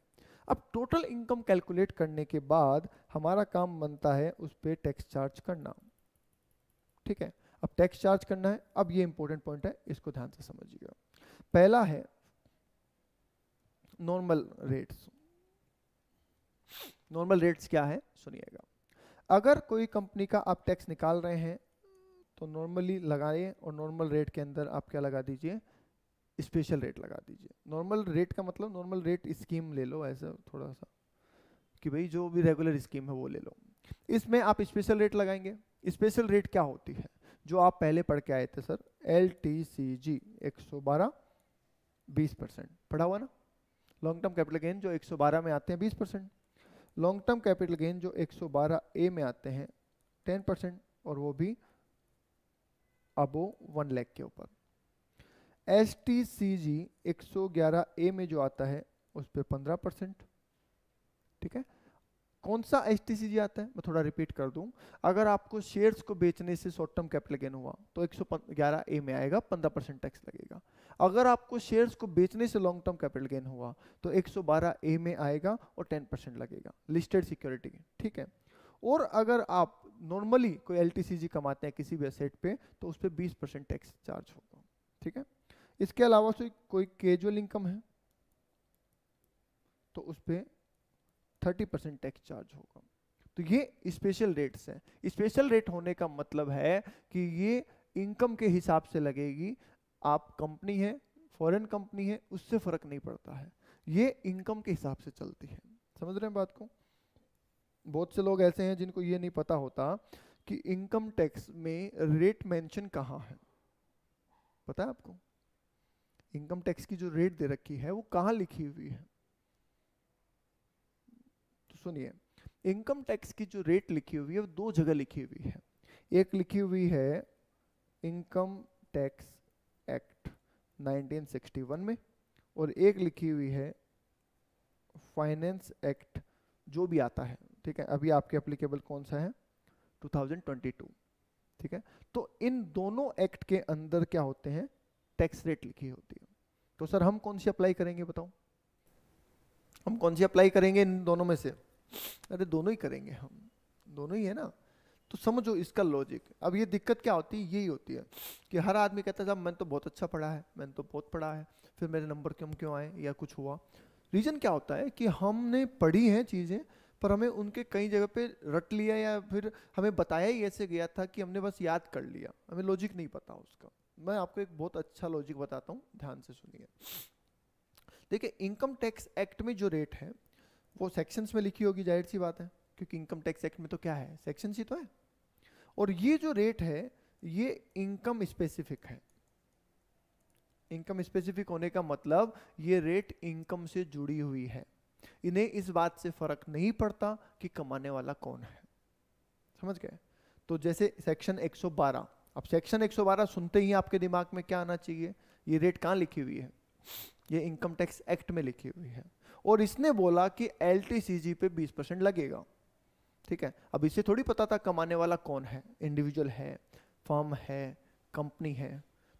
अब टोटल इनकम कैलकुलेट करने के बाद हमारा काम बनता है उस पर टैक्स चार्ज करना ठीक है अब टैक्स चार्ज करना है अब ये इंपॉर्टेंट पॉइंट है इसको ध्यान से समझिएगा पहला है नॉर्मल रेट्स नॉर्मल रेट्स क्या है सुनिएगा अगर कोई कंपनी का आप टैक्स निकाल रहे हैं तो नॉर्मली लगाइए और नॉर्मल रेट के अंदर आप क्या लगा दीजिए स्पेशल रेट लगा दीजिए नॉर्मल रेट का मतलब नॉर्मल रेट स्कीम ले लो ऐसा थोड़ा सा कि भाई जो भी रेगुलर स्कीम है वो ले लो इसमें आप स्पेशल रेट लगाएंगे स्पेशल रेट क्या होती है जो आप पहले पढ़ के आए थे sir L T C G एक सौ बारह बीस परसेंट पढ़ा हुआ ना लॉन्ग टर्म कैपिटल गेन जो 112 में आते हैं 20 percent long term capital gain जो 112 ए में आते हैं 10 परसेंट और वो भी अबो वन लैक के ऊपर एस टी सी जी एक ए में जो आता है उस पर पंद्रह परसेंट ठीक है कौन सा एच टी आता है मैं थोड़ा रिपीट कर दूं अगर आपको शेयर्स को बेचने से शॉर्ट टर्म कैपिटल गेन हुआ तो 111 ए में आएगा 15 परसेंट टैक्स लगेगा अगर आपको शेयर्स को बेचने से लॉन्ग टर्म कैपिटल गेन हुआ तो 112 ए में आएगा और 10 परसेंट लगेगा लिस्टेड सिक्योरिटी ठीक है और अगर आप नॉर्मली कोई एल कमाते हैं किसी भी असेट पर तो उस पर बीस परसेंट टैक्स चार्ज होगा ठीक है इसके अलावा कोई कैजुअल इनकम है तो उस पर थर्टी परसेंट टैक्स चार्ज होगा तो ये स्पेशल रेट्स हैं स्पेशल रेट होने का मतलब है कि ये इनकम के हिसाब से लगेगी आप कंपनी है फॉरेन कंपनी है उससे फर्क नहीं पड़ता है ये इनकम के हिसाब से चलती है समझ रहे हैं बात को बहुत से लोग ऐसे हैं जिनको ये नहीं पता होता कि इनकम टैक्स में रेट मेंशन कहाँ है पता है आपको इनकम टैक्स की जो रेट दे रखी है वो कहाँ लिखी हुई है सुनिए इनकम टैक्स की जो रेट लिखी हुई है वो दो जगह लिखी हुई है एक लिखी हुई है इनकम टैक्स एक्ट 1961 में और एक लिखी हुई है फाइनेंस एक्ट जो भी आता है ठीक है अभी आपके एप्लीकेबल कौन सा है 2022 ठीक है तो इन दोनों एक्ट के अंदर क्या होते हैं टैक्स रेट लिखी होती है तो सर हम कौन सी अप्लाई करेंगे बताओ हम कौन सी अप्लाई करेंगे इन दोनों में से अरे दोनों ही करेंगे हम दोनों ही है ना तो समझो इसका लॉजिक अब ये दिक्कत क्या होती है यही होती है कि हर आदमी कहता है साहब मैंने तो बहुत अच्छा पढ़ा है मैंने तो बहुत पढ़ा है फिर मेरे नंबर क्यों क्यों आए या कुछ हुआ रीज़न क्या होता है कि हमने पढ़ी हैं चीज़ें पर हमें उनके कई जगह पे रट लिया या फिर हमें बताया ही ऐसे गया था कि हमने बस याद कर लिया हमें लॉजिक नहीं पता उसका मैं आपको एक बहुत अच्छा लॉजिक बताता हूँ ध्यान से सुनिए देखिए इनकम टैक्स एक्ट में जो रेट है वो सेक्शंस में लिखी होगी जाहिर सी बात है क्योंकि इनकम टैक्स एक्ट में तो क्या है सेक्शन ही तो है और ये जो रेट है ये इनकम स्पेसिफिक है इनकम स्पेसिफिक होने का मतलब ये रेट इनकम से जुड़ी हुई है इन्हें इस बात से फर्क नहीं पड़ता कि कमाने वाला कौन है समझ गए तो जैसे सेक्शन 112 अब सेक्शन 112 सुनते ही आपके दिमाग में क्या आना चाहिए ये रेट कहाँ लिखी हुई है ये इनकम टैक्स एक्ट में लिखी हुई है और इसने बोला कि एल पे 20 परसेंट लगेगा ठीक है अब इसे थोड़ी पता था कमाने वाला कौन है इंडिविजुअल है फर्म है कंपनी है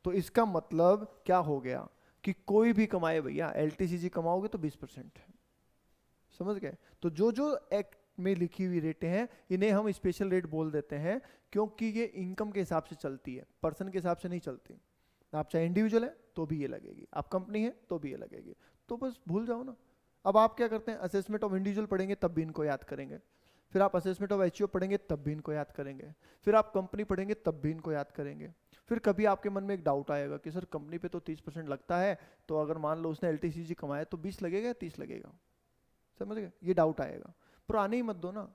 तो इसका मतलब क्या हो गया कि कोई भी कमाए भैया एल कमाओगे तो 20 परसेंट है समझ गए तो जो जो एक्ट में लिखी हुई रेटें हैं इन्हें हम स्पेशल रेट बोल देते हैं क्योंकि ये इनकम के हिसाब से चलती है पर्सन के हिसाब से नहीं चलती आप चाहे इंडिविजुअल है तो भी ये लगेगी आप कंपनी है तो भी ये लगेगी तो बस भूल जाओ ना अब आप क्या करते हैं असेसमेंट ऑफ इंडिविजुअल पढ़ेंगे तब भी इनको याद करेंगे फिर आप असेसमेंट ऑफ एच पढ़ेंगे तब भी इनको याद करेंगे फिर आप कंपनी पढ़ेंगे तब भी इनको याद करेंगे फिर कभी आपके मन में एक डाउट आएगा कि सर कंपनी पे तो 30 परसेंट लगता है तो अगर मान लो उसने एल कमाया तो 20 लगेगा या 30 लगेगा समझ गए ये डाउट आएगा पर आने ही मत दो ना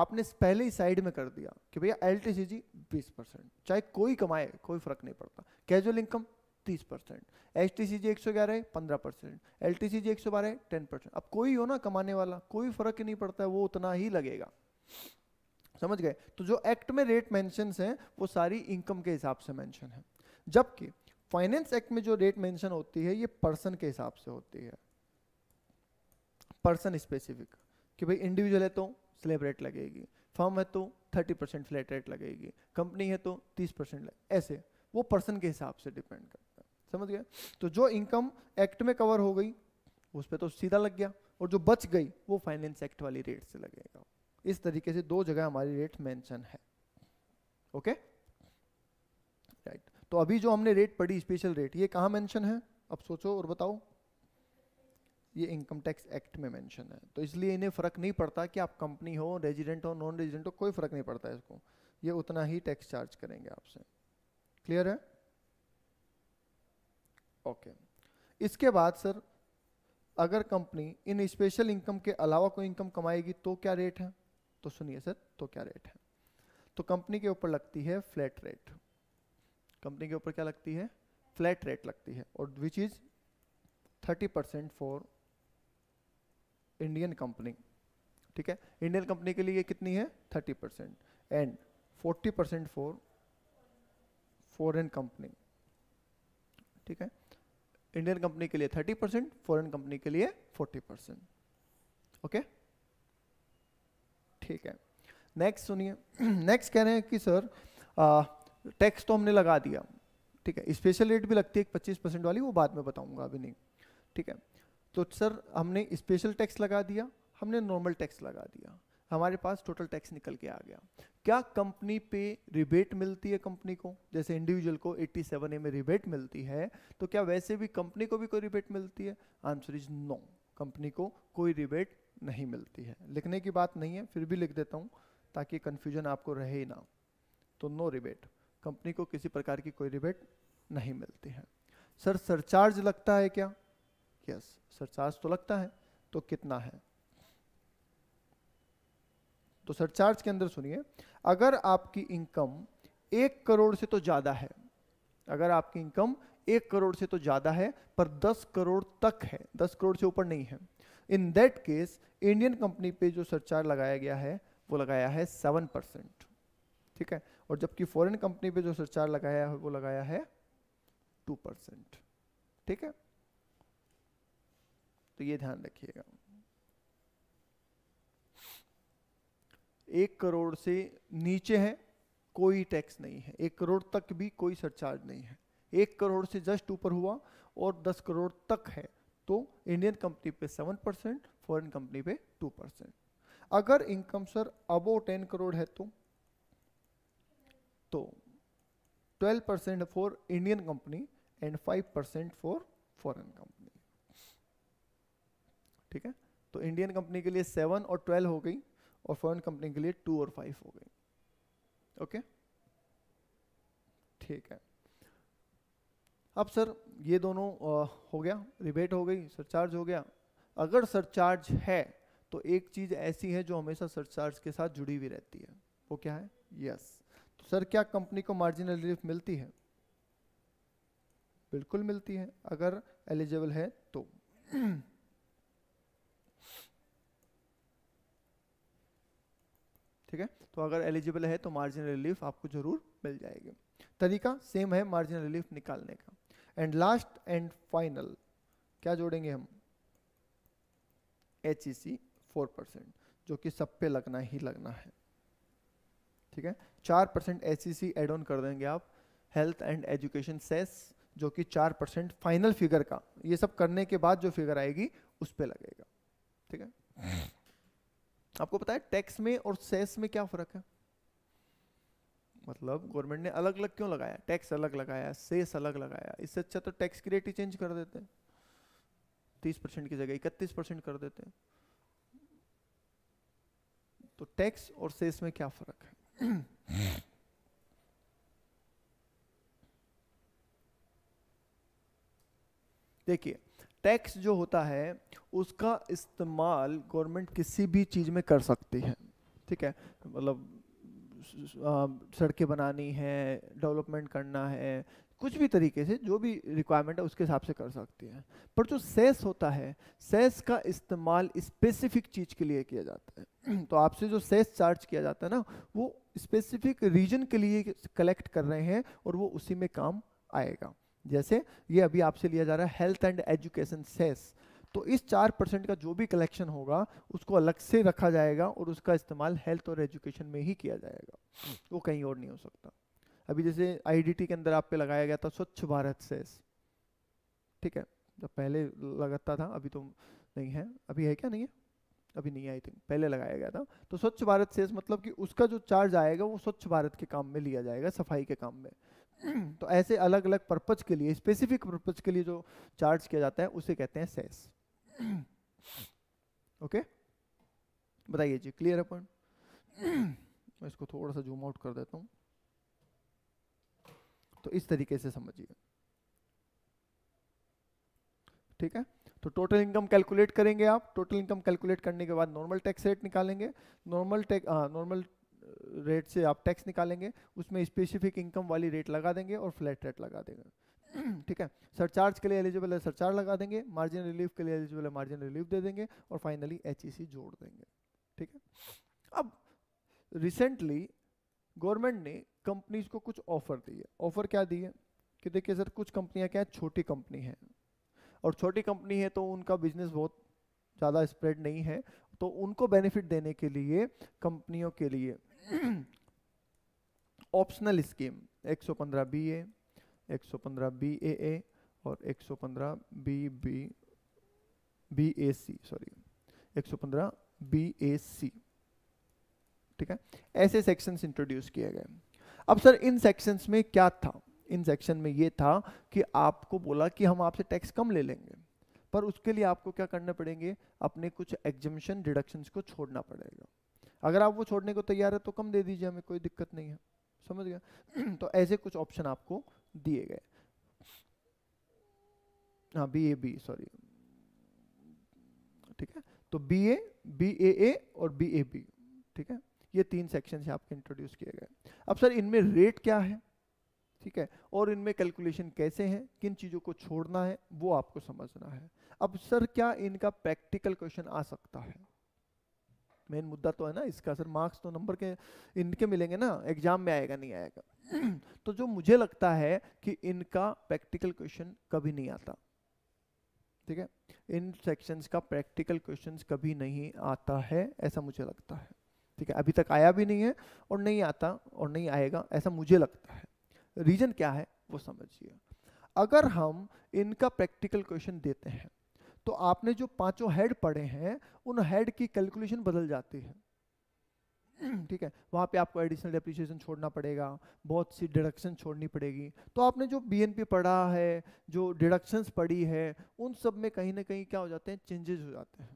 आपने पहले ही साइड में कर दिया कि भैया एल टी सी जी बीस परसेंट चाहे कोई कमाए कोई फर्क नहीं पड़ता कैजुअल इनकम तीस percent H T C G एक सौ ग्यारह पंद्रह percent L T C G एक सौ बारह टेन परसेंट अब कोई हो ना कमाने वाला कोई फर्क नहीं पड़ता है वो उतना ही लगेगा समझ गए तो जो एक्ट में रेट मैंशन है वो सारी इनकम के हिसाब से मैंशन है जबकि फाइनेंस एक्ट में जो रेट मैंशन होती है ये पर्सन के हिसाब से होती है पर्सन स्पेसिफिक कि भाई इंडिविजुअल है तो स्लेब रेट लगेगी फर्म है तो थर्टी परसेंट फ्लैट रेट लगेगी कंपनी है तो तीस परसेंट ऐसे वो पर्सन के हिसाब से डिपेंड करता समझ गए तो जो इनकम एक्ट में कवर हो गई उस पर तो सीधा लग गया और जो बच गई वो फाइनेंस एक्ट वाली रेट से लगेगा इस तरीके से दो जगह हमारी रेट मेंशन है ओके राइट तो अभी जो हमने रेट पढ़ी स्पेशल रेट ये कहाँ मेंशन है अब सोचो और बताओ ये इनकम टैक्स एक्ट में मेंशन है तो इसलिए इन्हें फ़र्क नहीं पड़ता कि आप कंपनी हो रेजिडेंट हो नॉन रेजिडेंट हो कोई फ़र्क नहीं पड़ता है इसको ये उतना ही टैक्स चार्ज करेंगे आपसे क्लियर है ओके इसके बाद सर अगर कंपनी इन स्पेशल इनकम के अलावा कोई इनकम कमाएगी तो क्या रेट है तो सुनिए सर तो क्या रेट है तो कंपनी के ऊपर लगती है फ्लैट रेट कंपनी के ऊपर क्या लगती है फ्लैट रेट लगती है और which is thirty percent for Indian company ठीक है इंडियन कंपनी के लिए कितनी है thirty percent and forty percent for foreign company ठीक है इंडियन कंपनी के लिए 30 परसेंट फॉरन कंपनी के लिए 40 परसेंट ओके ठीक है नेक्स्ट सुनिए नेक्स्ट कह रहे हैं कि सर टैक्स तो हमने लगा दिया ठीक है स्पेशल रेट भी लगती है पच्चीस परसेंट वाली वो बाद में बताऊंगा अभी नहीं ठीक है तो सर हमने स्पेशल टैक्स लगा दिया हमने नॉर्मल टैक्स लगा दिया हमारे पास टोटल टैक्स निकल के आ गया क्या कंपनी पे रिबेट मिलती है कंपनी को जैसे इंडिविजुअल को 87 ए में रिबेट मिलती है तो क्या वैसे भी कंपनी को भी कोई रिबेट मिलती है आंसर इज नो कंपनी को कोई रिबेट नहीं मिलती है लिखने की बात नहीं है फिर भी लिख देता हूँ ताकि कन्फ्यूजन आपको रहे ही ना तो नो रिबेट कंपनी को किसी प्रकार की कोई रिबेट नहीं मिलती है सर सरचार्ज लगता है क्या यस yes, सरचार्ज तो लगता है तो कितना है तो सरचार्ज के अंदर सुनिए अगर आपकी इनकम एक करोड़ से तो ज़्यादा है अगर आपकी इनकम एक करोड़ से तो ज़्यादा है पर दस करोड़ तक है दस करोड़ से ऊपर नहीं है in that case Indian company पे जो सरचार्ज लगाया गया है वो लगाया है सेवन परसेंट ठीक है और जबकि फॉरेन कंपनी पे जो सरचार्ज लगाया है वो लगाया है टू परसेंट ठीक है तो ये ध्यान रखिएगा एक करोड़ से नीचे है कोई टैक्स नहीं है एक करोड़ तक भी कोई सरचार्ज नहीं है एक करोड़ से जस्ट ऊपर हुआ और दस करोड़ तक है तो इंडियन कंपनी पे सेवन परसेंट फॉरन कंपनी पे टू परसेंट अगर income sir above ten crore है तो तो twelve percent for Indian company and five percent for foreign company ठीक है तो इंडियन कंपनी के लिए सेवन और ट्वेल्व हो गई और फॉरन कंपनी के लिए टू और फाइव हो गई ओके ठीक है अब सर ये दोनों आ, हो गया रिबेट हो गई सरचार्ज हो गया अगर सरचार्ज है तो एक चीज ऐसी है जो हमेशा सरचार्ज के साथ जुड़ी हुई रहती है वो क्या है यस तो सर क्या कंपनी को मार्जिनल रिलीफ मिलती है बिल्कुल मिलती है अगर एलिजिबल है तो ठीक है तो अगर एलिजिबल है तो मार्जिनल रिलीफ आपको जरूर मिल जाएगी तरीका सेम है मार्जिनल रिलीफ निकालने का एंड लास्ट एंड फाइनल क्या जोड़ेंगे हम H E C four percent जो कि सब पे लगना ही लगना है ठीक है चार percent H E C add on कर देंगे आप हेल्थ एंड एजुकेशन सेस जो कि चार परसेंट फाइनल फिगर का ये सब करने के बाद जो फिगर आएगी उस पर लगेगा ठीक है आपको पता है टैक्स में और सेस में क्या फर्क है मतलब गवर्नमेंट ने अलग अलग क्यों लगाया टैक्स अलग लगाया सेस अलग लगाया इससे अच्छा तो टैक्स की रेट ही चेंज कर देते हैं तीस परसेंट की जगह इकतीस परसेंट कर देते हैं तो टैक्स और सेस में क्या फर्क है देखिए टैक्स जो होता है उसका इस्तेमाल गवर्नमेंट किसी भी चीज़ में कर सकती है ठीक है मतलब सड़कें बनानी है डेवलपमेंट करना है कुछ भी तरीके से जो भी रिक्वायरमेंट है उसके हिसाब से कर सकती है पर जो सेस होता है सेस का इस्तेमाल स्पेसिफिक चीज़ के लिए किया जाता है तो आपसे जो सेस चार्ज किया जाता है ना वो स्पेसिफिक रीजन के लिए कलेक्ट कर रहे हैं और वो उसी में काम आएगा जैसे ये अभी आपसे लिया जा रहा है हेल्थ एंड एजुकेशन सेस तो इस चार परसेंट का जो भी कलेक्शन होगा उसको अलग से रखा जाएगा और उसका इस्तेमाल हेल्थ और एजुकेशन में ही किया जाएगा वो कहीं और नहीं हो सकता अभी जैसे आईडीटी के अंदर आप पे लगाया गया था स्वच्छ भारत सेस ठीक है जब पहले लगता था अभी तो नहीं है अभी है क्या नहीं है अभी नहीं आई थिंक पहले लगाया गया था तो स्वच्छ भारत सेस मतलब कि उसका जो चार्ज आएगा वो स्वच्छ भारत के काम में लिया जाएगा सफाई के काम में तो ऐसे अलग अलग पर्पज के लिए स्पेसिफिक पर्पज के लिए जो चार्ज किया जाता है उसे कहते हैं सेस ओके बताइए जी क्लियर है पॉइंट मैं इसको थोड़ा सा जूम आउट कर देता हूँ तो इस तरीके से समझिए ठीक है तो टोटल इनकम कैलकुलेट करेंगे आप टोटल इनकम कैलकुलेट करने के बाद नॉर्मल टैक्स रेट निकालेंगे नॉर्मल टैक्स नॉर्मल रेट से आप टैक्स निकालेंगे उसमें स्पेसिफिक इनकम वाली रेट लगा देंगे और फ्लैट रेट लगा देंगे ठीक है सरचार्ज के लिए एलिजिबल है सरचार्ज लगा देंगे मार्जिन रिलीफ के लिए एलिजिबल है मार्जिन रिलीफ दे देंगे और फाइनली एच e जोड़ देंगे ठीक है अब रिसेंटली गवर्नमेंट ने कंपनीज को कुछ ऑफर दिए ऑफर क्या दिए है कि देखिए सर कुछ कंपनियां क्या है छोटी कंपनी है और छोटी कंपनी है तो उनका बिजनेस बहुत ज़्यादा स्प्रेड नहीं है तो उनको बेनिफिट देने के लिए कंपनियों के लिए ऑप्शनल स्कीम 115 बीए 115 बीएए और 115 बीबी बीएसी सॉरी 115 बीएसी ठीक है ऐसे सेक्शंस इंट्रोड्यूस किए गए अब सर इन सेक्शंस में क्या था इन सेक्शन में ये था कि आपको बोला कि हम आपसे टैक्स कम ले लेंगे पर उसके लिए आपको क्या करना पड़ेंगे अपने कुछ एग्जिबिशन डिडक्शंस को छोड़ना पड़ेगा अगर आप वो छोड़ने को तैयार है तो कम दे दीजिए हमें कोई दिक्कत नहीं है समझ गया तो ऐसे कुछ ऑप्शन आपको दिए गए हाँ बी ए बी सॉरी ठीक है तो बी ए बी ए ए और बी ए बी ठीक है ये तीन सेक्शन से आपके इंट्रोड्यूस किए गए अब सर इनमें रेट क्या है ठीक है और इनमें कैलकुलेशन कैसे हैं किन चीज़ों को छोड़ना है वो आपको समझना है अब सर क्या इनका प्रैक्टिकल क्वेश्चन आ सकता है मेन मुद्दा तो है ना इसका सर मार्क्स तो नंबर के इनके मिलेंगे ना एग्जाम में आएगा नहीं आएगा तो जो मुझे लगता है कि इनका प्रैक्टिकल क्वेश्चन कभी नहीं आता ठीक है इन सेक्शंस का प्रैक्टिकल क्वेश्चंस कभी नहीं आता है ऐसा मुझे लगता है ठीक है अभी तक आया भी नहीं है और नहीं आता और नहीं आएगा ऐसा मुझे लगता है रीजन क्या है वो समझिए अगर हम इनका प्रैक्टिकल क्वेश्चन देते हैं तो आपने जो पांचों हेड पढ़े हैं उन हेड की कैलकुलेशन बदल जाती है ठीक है वहाँ पे आपको एडिशनल डेप्रिसिएशन छोड़ना पड़ेगा बहुत सी डिडक्शन छोड़नी पड़ेगी तो आपने जो बी पढ़ा है जो डिडक्शंस पढ़ी है उन सब में कहीं ना कहीं क्या हो जाते हैं चेंजेस हो जाते हैं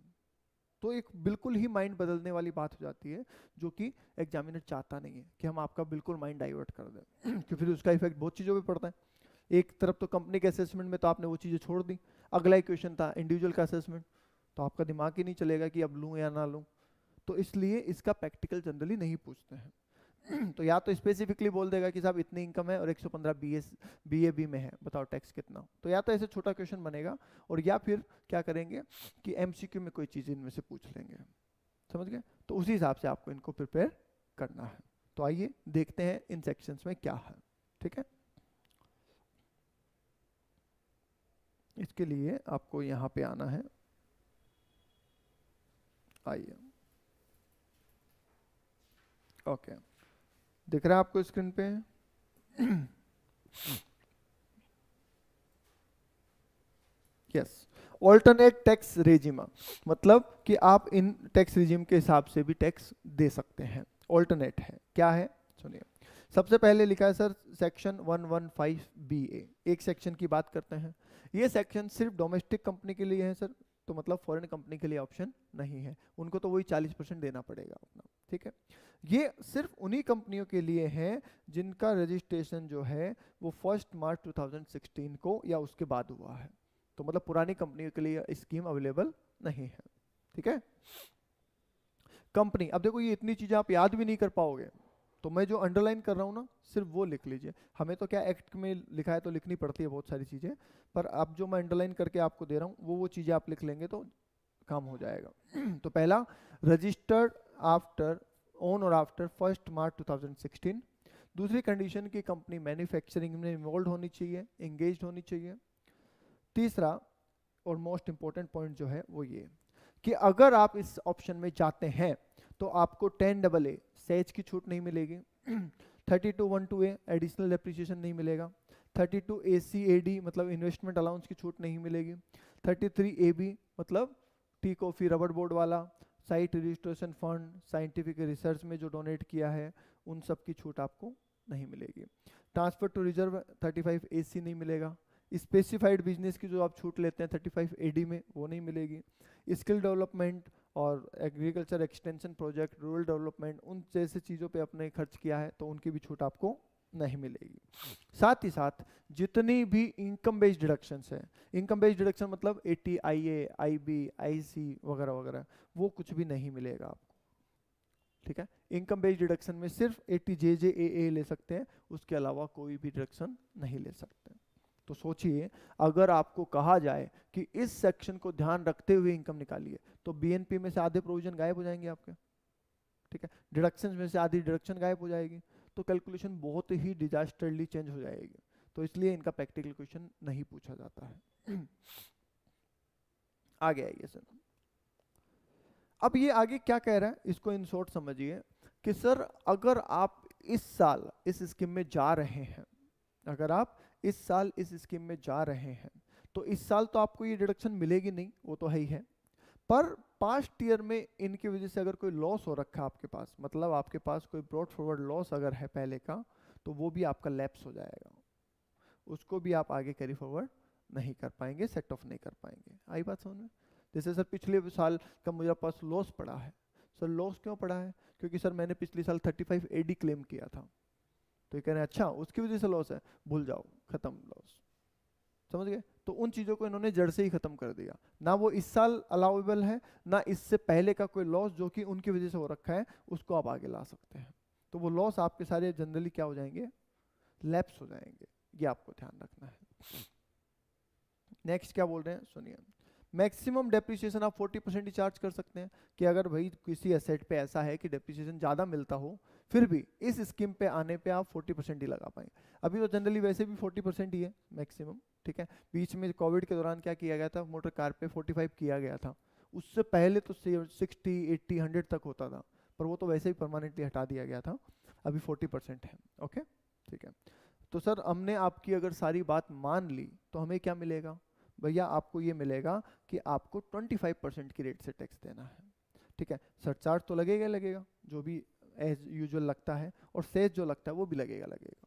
तो एक बिल्कुल ही माइंड बदलने वाली बात हो जाती है जो कि एग्जामिनर चाहता नहीं है कि हम आपका बिल्कुल माइंड डाइवर्ट कर दें क्योंकि फिर उसका इफेक्ट बहुत चीज़ों पर पड़ता है एक तरफ तो कंपनी के असेसमेंट में तो आपने वो चीज़ें छोड़ दी अगला इक्वेशन था इंडिविजुअल का असेसमेंट तो आपका दिमाग ही नहीं चलेगा कि अब लूँ या ना लूँ तो इसलिए इसका प्रैक्टिकल जनरली नहीं पूछते हैं तो या तो स्पेसिफिकली बोल देगा कि साहब इतनी इनकम है और 115 बीएस बीएबी में है बताओ टैक्स कितना तो या तो ऐसे छोटा क्वेश्चन बनेगा और या फिर क्या करेंगे कि एमसीक्यू में कोई चीज़ इनमें से पूछ लेंगे समझ गए तो उसी हिसाब से आपको इनको प्रिपेयर करना है तो आइए देखते हैं इन सेक्शंस में क्या है ठीक है इसके लिए आपको यहाँ पे आना है आइए ओके दिख रहा है आपको स्क्रीन पे यस ऑल्टरनेट टैक्स रेजिमा मतलब कि आप इन टैक्स रेजिम के हिसाब से भी टैक्स दे सकते हैं ऑल्टरनेट है क्या है सुनिए सबसे पहले लिखा है सर सेक्शन 115 बी ए एक सेक्शन की बात करते हैं ये सेक्शन सिर्फ डोमेस्टिक कंपनी के लिए है सर तो मतलब फॉरेन कंपनी के लिए ऑप्शन नहीं है उनको तो वही 40 परसेंट देना पड़ेगा अपना ठीक है ये सिर्फ उन्हीं कंपनियों के लिए है जिनका रजिस्ट्रेशन जो है वो फर्स्ट मार्च 2016 को या उसके बाद हुआ है तो मतलब पुरानी कंपनियों के लिए स्कीम अवेलेबल नहीं है ठीक है कंपनी अब देखो ये इतनी चीजें आप याद भी नहीं कर पाओगे तो मैं जो अंडरलाइन कर रहा हूँ ना सिर्फ वो लिख लीजिए हमें तो क्या एक्ट में लिखा है तो लिखनी पड़ती है बहुत सारी चीज़ें पर अब जो मैं अंडरलाइन करके आपको दे रहा हूँ वो वो चीज़ें आप लिख लेंगे तो काम हो जाएगा तो पहला रजिस्टर्ड आफ्टर ऑन और आफ्टर फर्स्ट मार्च 2016 दूसरी कंडीशन की कंपनी मैन्युफैक्चरिंग में इन्वॉल्व होनी चाहिए इंगेज होनी चाहिए तीसरा और मोस्ट इम्पोर्टेंट पॉइंट जो है वो ये कि अगर आप इस ऑप्शन में जाते हैं तो आपको टेन डबल ए सेज की छूट नहीं मिलेगी thirty two one two A additional depreciation नहीं मिलेगा thirty two A C A D मतलब इन्वेस्टमेंट अलाउंस की छूट नहीं मिलेगी थर्टी थ्री ए बी मतलब टी कॉफी रबड़ बोर्ड वाला site registration fund scientific research में जो डोनेट किया है उन सब की छूट आपको नहीं मिलेगी transfer to reserve thirty five A C नहीं मिलेगा स्पेसिफाइड बिजनेस की जो आप छूट लेते हैं थर्टी फाइव ए डी में वो नहीं मिलेगी स्किल डेवलपमेंट और agriculture extension project rural development उन जैसे चीज़ों पे आपने खर्च किया है तो उनकी भी छूट आपको नहीं मिलेगी साथ ही साथ जितनी भी इनकम बेस्ड डिडक्शन है इनकम बेस्ड डिडक्शन मतलब A T I A I B I सी वगैरह वगैरह वो कुछ भी नहीं मिलेगा आपको ठीक है इनकम बेस्ड डिडक्शन में सिर्फ ए टी जे जे ए ए ले सकते हैं उसके अलावा कोई भी डिडक्शन नहीं ले सकते तो सोचिए अगर आपको कहा जाए कि इस सेक्शन को ध्यान रखते हुए इनकम निकालिए तो बीएनपी में से आधे प्रोविजन गायब हो जाएंगे आपके ठीक है डिडक्शन में से आधी डिडक्शन गायब हो जाएगी तो कैलकुलेशन बहुत ही डिजास्टरली चेंज हो जाएगी तो इसलिए इनका प्रैक्टिकल क्वेश्चन नहीं पूछा जाता है आगे आइए सर अब ये आगे क्या कह रहा है इसको इन शॉर्ट समझिए कि सर अगर आप इस साल इस स्कीम में जा रहे हैं अगर आप इस साल इस स्कीम में जा रहे हैं तो इस साल तो आपको ये डिडक्शन मिलेगी नहीं वो तो है ही है पर पास्ट ईयर में इनकी वजह से अगर कोई लॉस हो रखा आपके पास मतलब आपके पास कोई ब्रॉड फॉरवर्ड लॉस अगर है पहले का तो वो भी आपका लैप्स हो जाएगा उसको भी आप आगे कैरी फॉरवर्ड नहीं कर पाएंगे सेट ऑफ नहीं कर पाएंगे आई बात समझ में जैसे सर पिछले साल का मुझे पास लॉस पड़ा है सर लॉस क्यों पड़ा है क्योंकि सर मैंने पिछले साल 35 एडी क्लेम किया था तो ये कह रहे हैं अच्छा उसकी वजह से लॉस है भूल जाओ खत्म लॉस समझ गए तो उन चीज़ों को इन्होंने जड़ से ही खत्म कर दिया ना वो इस साल अलाउेबल है ना इससे पहले का कोई लॉस जो कि उनकी वजह से हो रखा है उसको आप आगे ला सकते हैं तो वो लॉस आपके सारे जनरली क्या हो जाएंगे लैप्स हो जाएंगे ये आपको ध्यान रखना है नेक्स्ट क्या बोल रहे हैं सुनिए मैक्सिमम डेप्रिसिएशन आप 40 परसेंट ही चार्ज कर सकते हैं कि अगर भाई किसी एसेट पे ऐसा है कि डेप्रिसिएशन ज़्यादा मिलता हो फिर भी इस स्कीम पे आने पे आप 40 परसेंट ही लगा पाएंगे अभी तो जनरली वैसे भी 40 परसेंट ही है मैक्सिमम ठीक है बीच में कोविड के दौरान क्या किया गया था मोटर कार पर फोर्टी किया गया था उससे पहले तो सिक्सटी एट्टी हंड्रेड तक होता था पर वो तो वैसे ही परमानेंटली हटा दिया गया था अभी फोर्टी परसेंट है ओके ठीक है तो सर हमने आपकी अगर सारी बात मान ली तो हमें क्या मिलेगा भैया आपको ये मिलेगा कि आपको 25 परसेंट की रेट से टैक्स देना है ठीक है सरचार्ज तो लगेगा लगेगा जो भी एज यूजल लगता है और सेज जो लगता है वो भी लगेगा लगेगा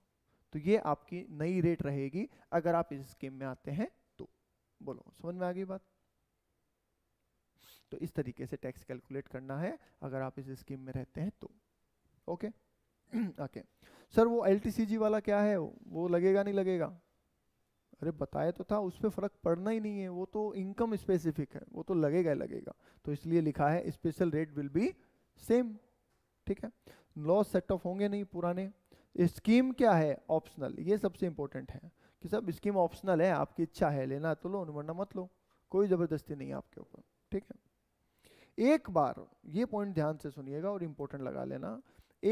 तो ये आपकी नई रेट रहेगी अगर आप इस स्कीम में आते हैं तो बोलो समझ में आ गई बात तो इस तरीके से टैक्स कैलकुलेट करना है अगर आप इस स्कीम में रहते हैं तो ओके ओके सर वो एल वाला क्या है वो लगेगा नहीं लगेगा अरे बताया तो था उस पर फ़र्क पड़ना ही नहीं है वो तो इनकम स्पेसिफिक है वो तो लगेगा ही लगेगा तो इसलिए लिखा है special rate will be same ठीक है लॉस सेट ऑफ होंगे नहीं पुराने स्कीम क्या है ऑप्शनल ये सबसे इंपॉर्टेंट है कि सब स्कीम ऑप्शनल है आपकी इच्छा है लेना तो लो वरना मत लो कोई ज़बरदस्ती नहीं है आपके ऊपर ठीक है एक बार ये पॉइंट ध्यान से सुनिएगा और इम्पोर्टेंट लगा लेना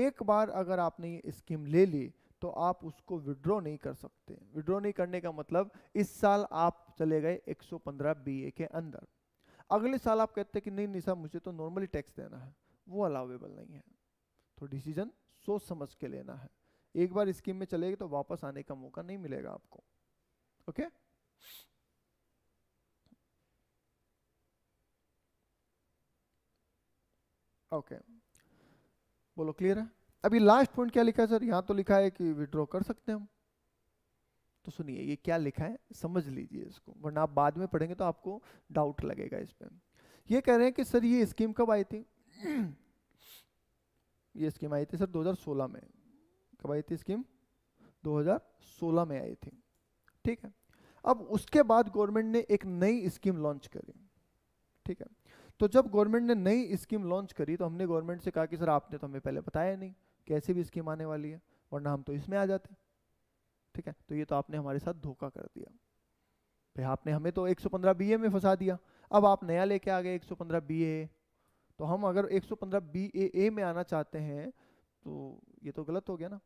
एक बार अगर आपने ये स्कीम ले ली तो आप उसको विड्रॉ नहीं कर सकते विड्रॉ नहीं करने का मतलब इस साल आप चले गए 115 बीए के अंदर अगले साल आप कहते हैं कि नहीं निशा मुझे तो नॉर्मली टैक्स देना है वो अलाउेबल नहीं है तो डिसीजन सोच समझ के लेना है एक बार स्कीम में चले गए तो वापस आने का मौका नहीं मिलेगा आपको ओके ओके okay. बोलो क्लियर है अभी लास्ट पॉइंट क्या लिखा है सर यहां तो लिखा है कि विड्रॉ कर सकते हैं हम तो सुनिए ये क्या लिखा है समझ लीजिए इसको वरना आप बाद में पढ़ेंगे तो आपको डाउट लगेगा इस पर ये कह रहे हैं कि सर ये स्कीम कब आई थी ये स्कीम आई थी सर 2016 में कब आई थी स्कीम 2016 में आई थी ठीक है अब उसके बाद गवर्नमेंट ने एक नई स्कीम लॉन्च करी ठीक है तो जब गवर्नमेंट ने नई स्कीम लॉन्च करी तो हमने गवर्नमेंट से कहा कि सर आपने तो हमें पहले बताया नहीं कैसे भी स्कीम आने वाली है वरना हम तो इसमें आ जाते ठीक है तो ये तो आपने हमारे साथ धोखा कर दिया फिर आपने हमें तो 115 बीए में फंसा दिया अब आप नया लेके आ गए 115 बीए तो हम अगर 115 बीएए में आना चाहते हैं तो ये तो गलत हो गया ना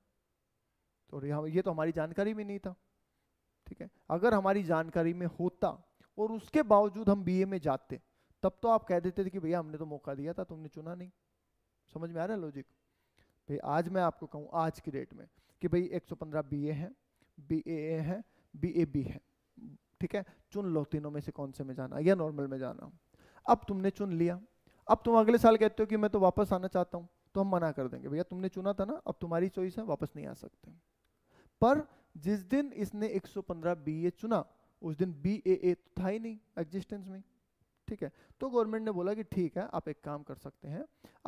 तो ये तो हमारी जानकारी में नहीं था ठीक है अगर हमारी जानकारी में होता और उसके बावजूद हम बीए में जाते तब तो आप कह देते थे कि भैया हमने तो मौका दिया था तुमने चुना नहीं समझ में आ रहा है लॉजिक भाई आज मैं आपको कहूँ आज की डेट में कि भाई 115 बीए हैं बी ए ए हैं बी ए बी है ठीक है चुन लो तीनों में से कौन से में जाना या नॉर्मल में जाना अब तुमने चुन लिया अब तुम अगले साल कहते हो कि मैं तो वापस आना चाहता हूँ तो हम मना कर देंगे भैया तुमने चुना था ना अब तुम्हारी चॉइस है वापस नहीं आ सकते पर जिस दिन इसने 115 बीए चुना उस दिन बी ए ए तो था ही नहीं एग्जिस्टेंस में ठीक है तो गवर्नमेंट ने बोला कि ठीक है आप एक काम कर सकते हैं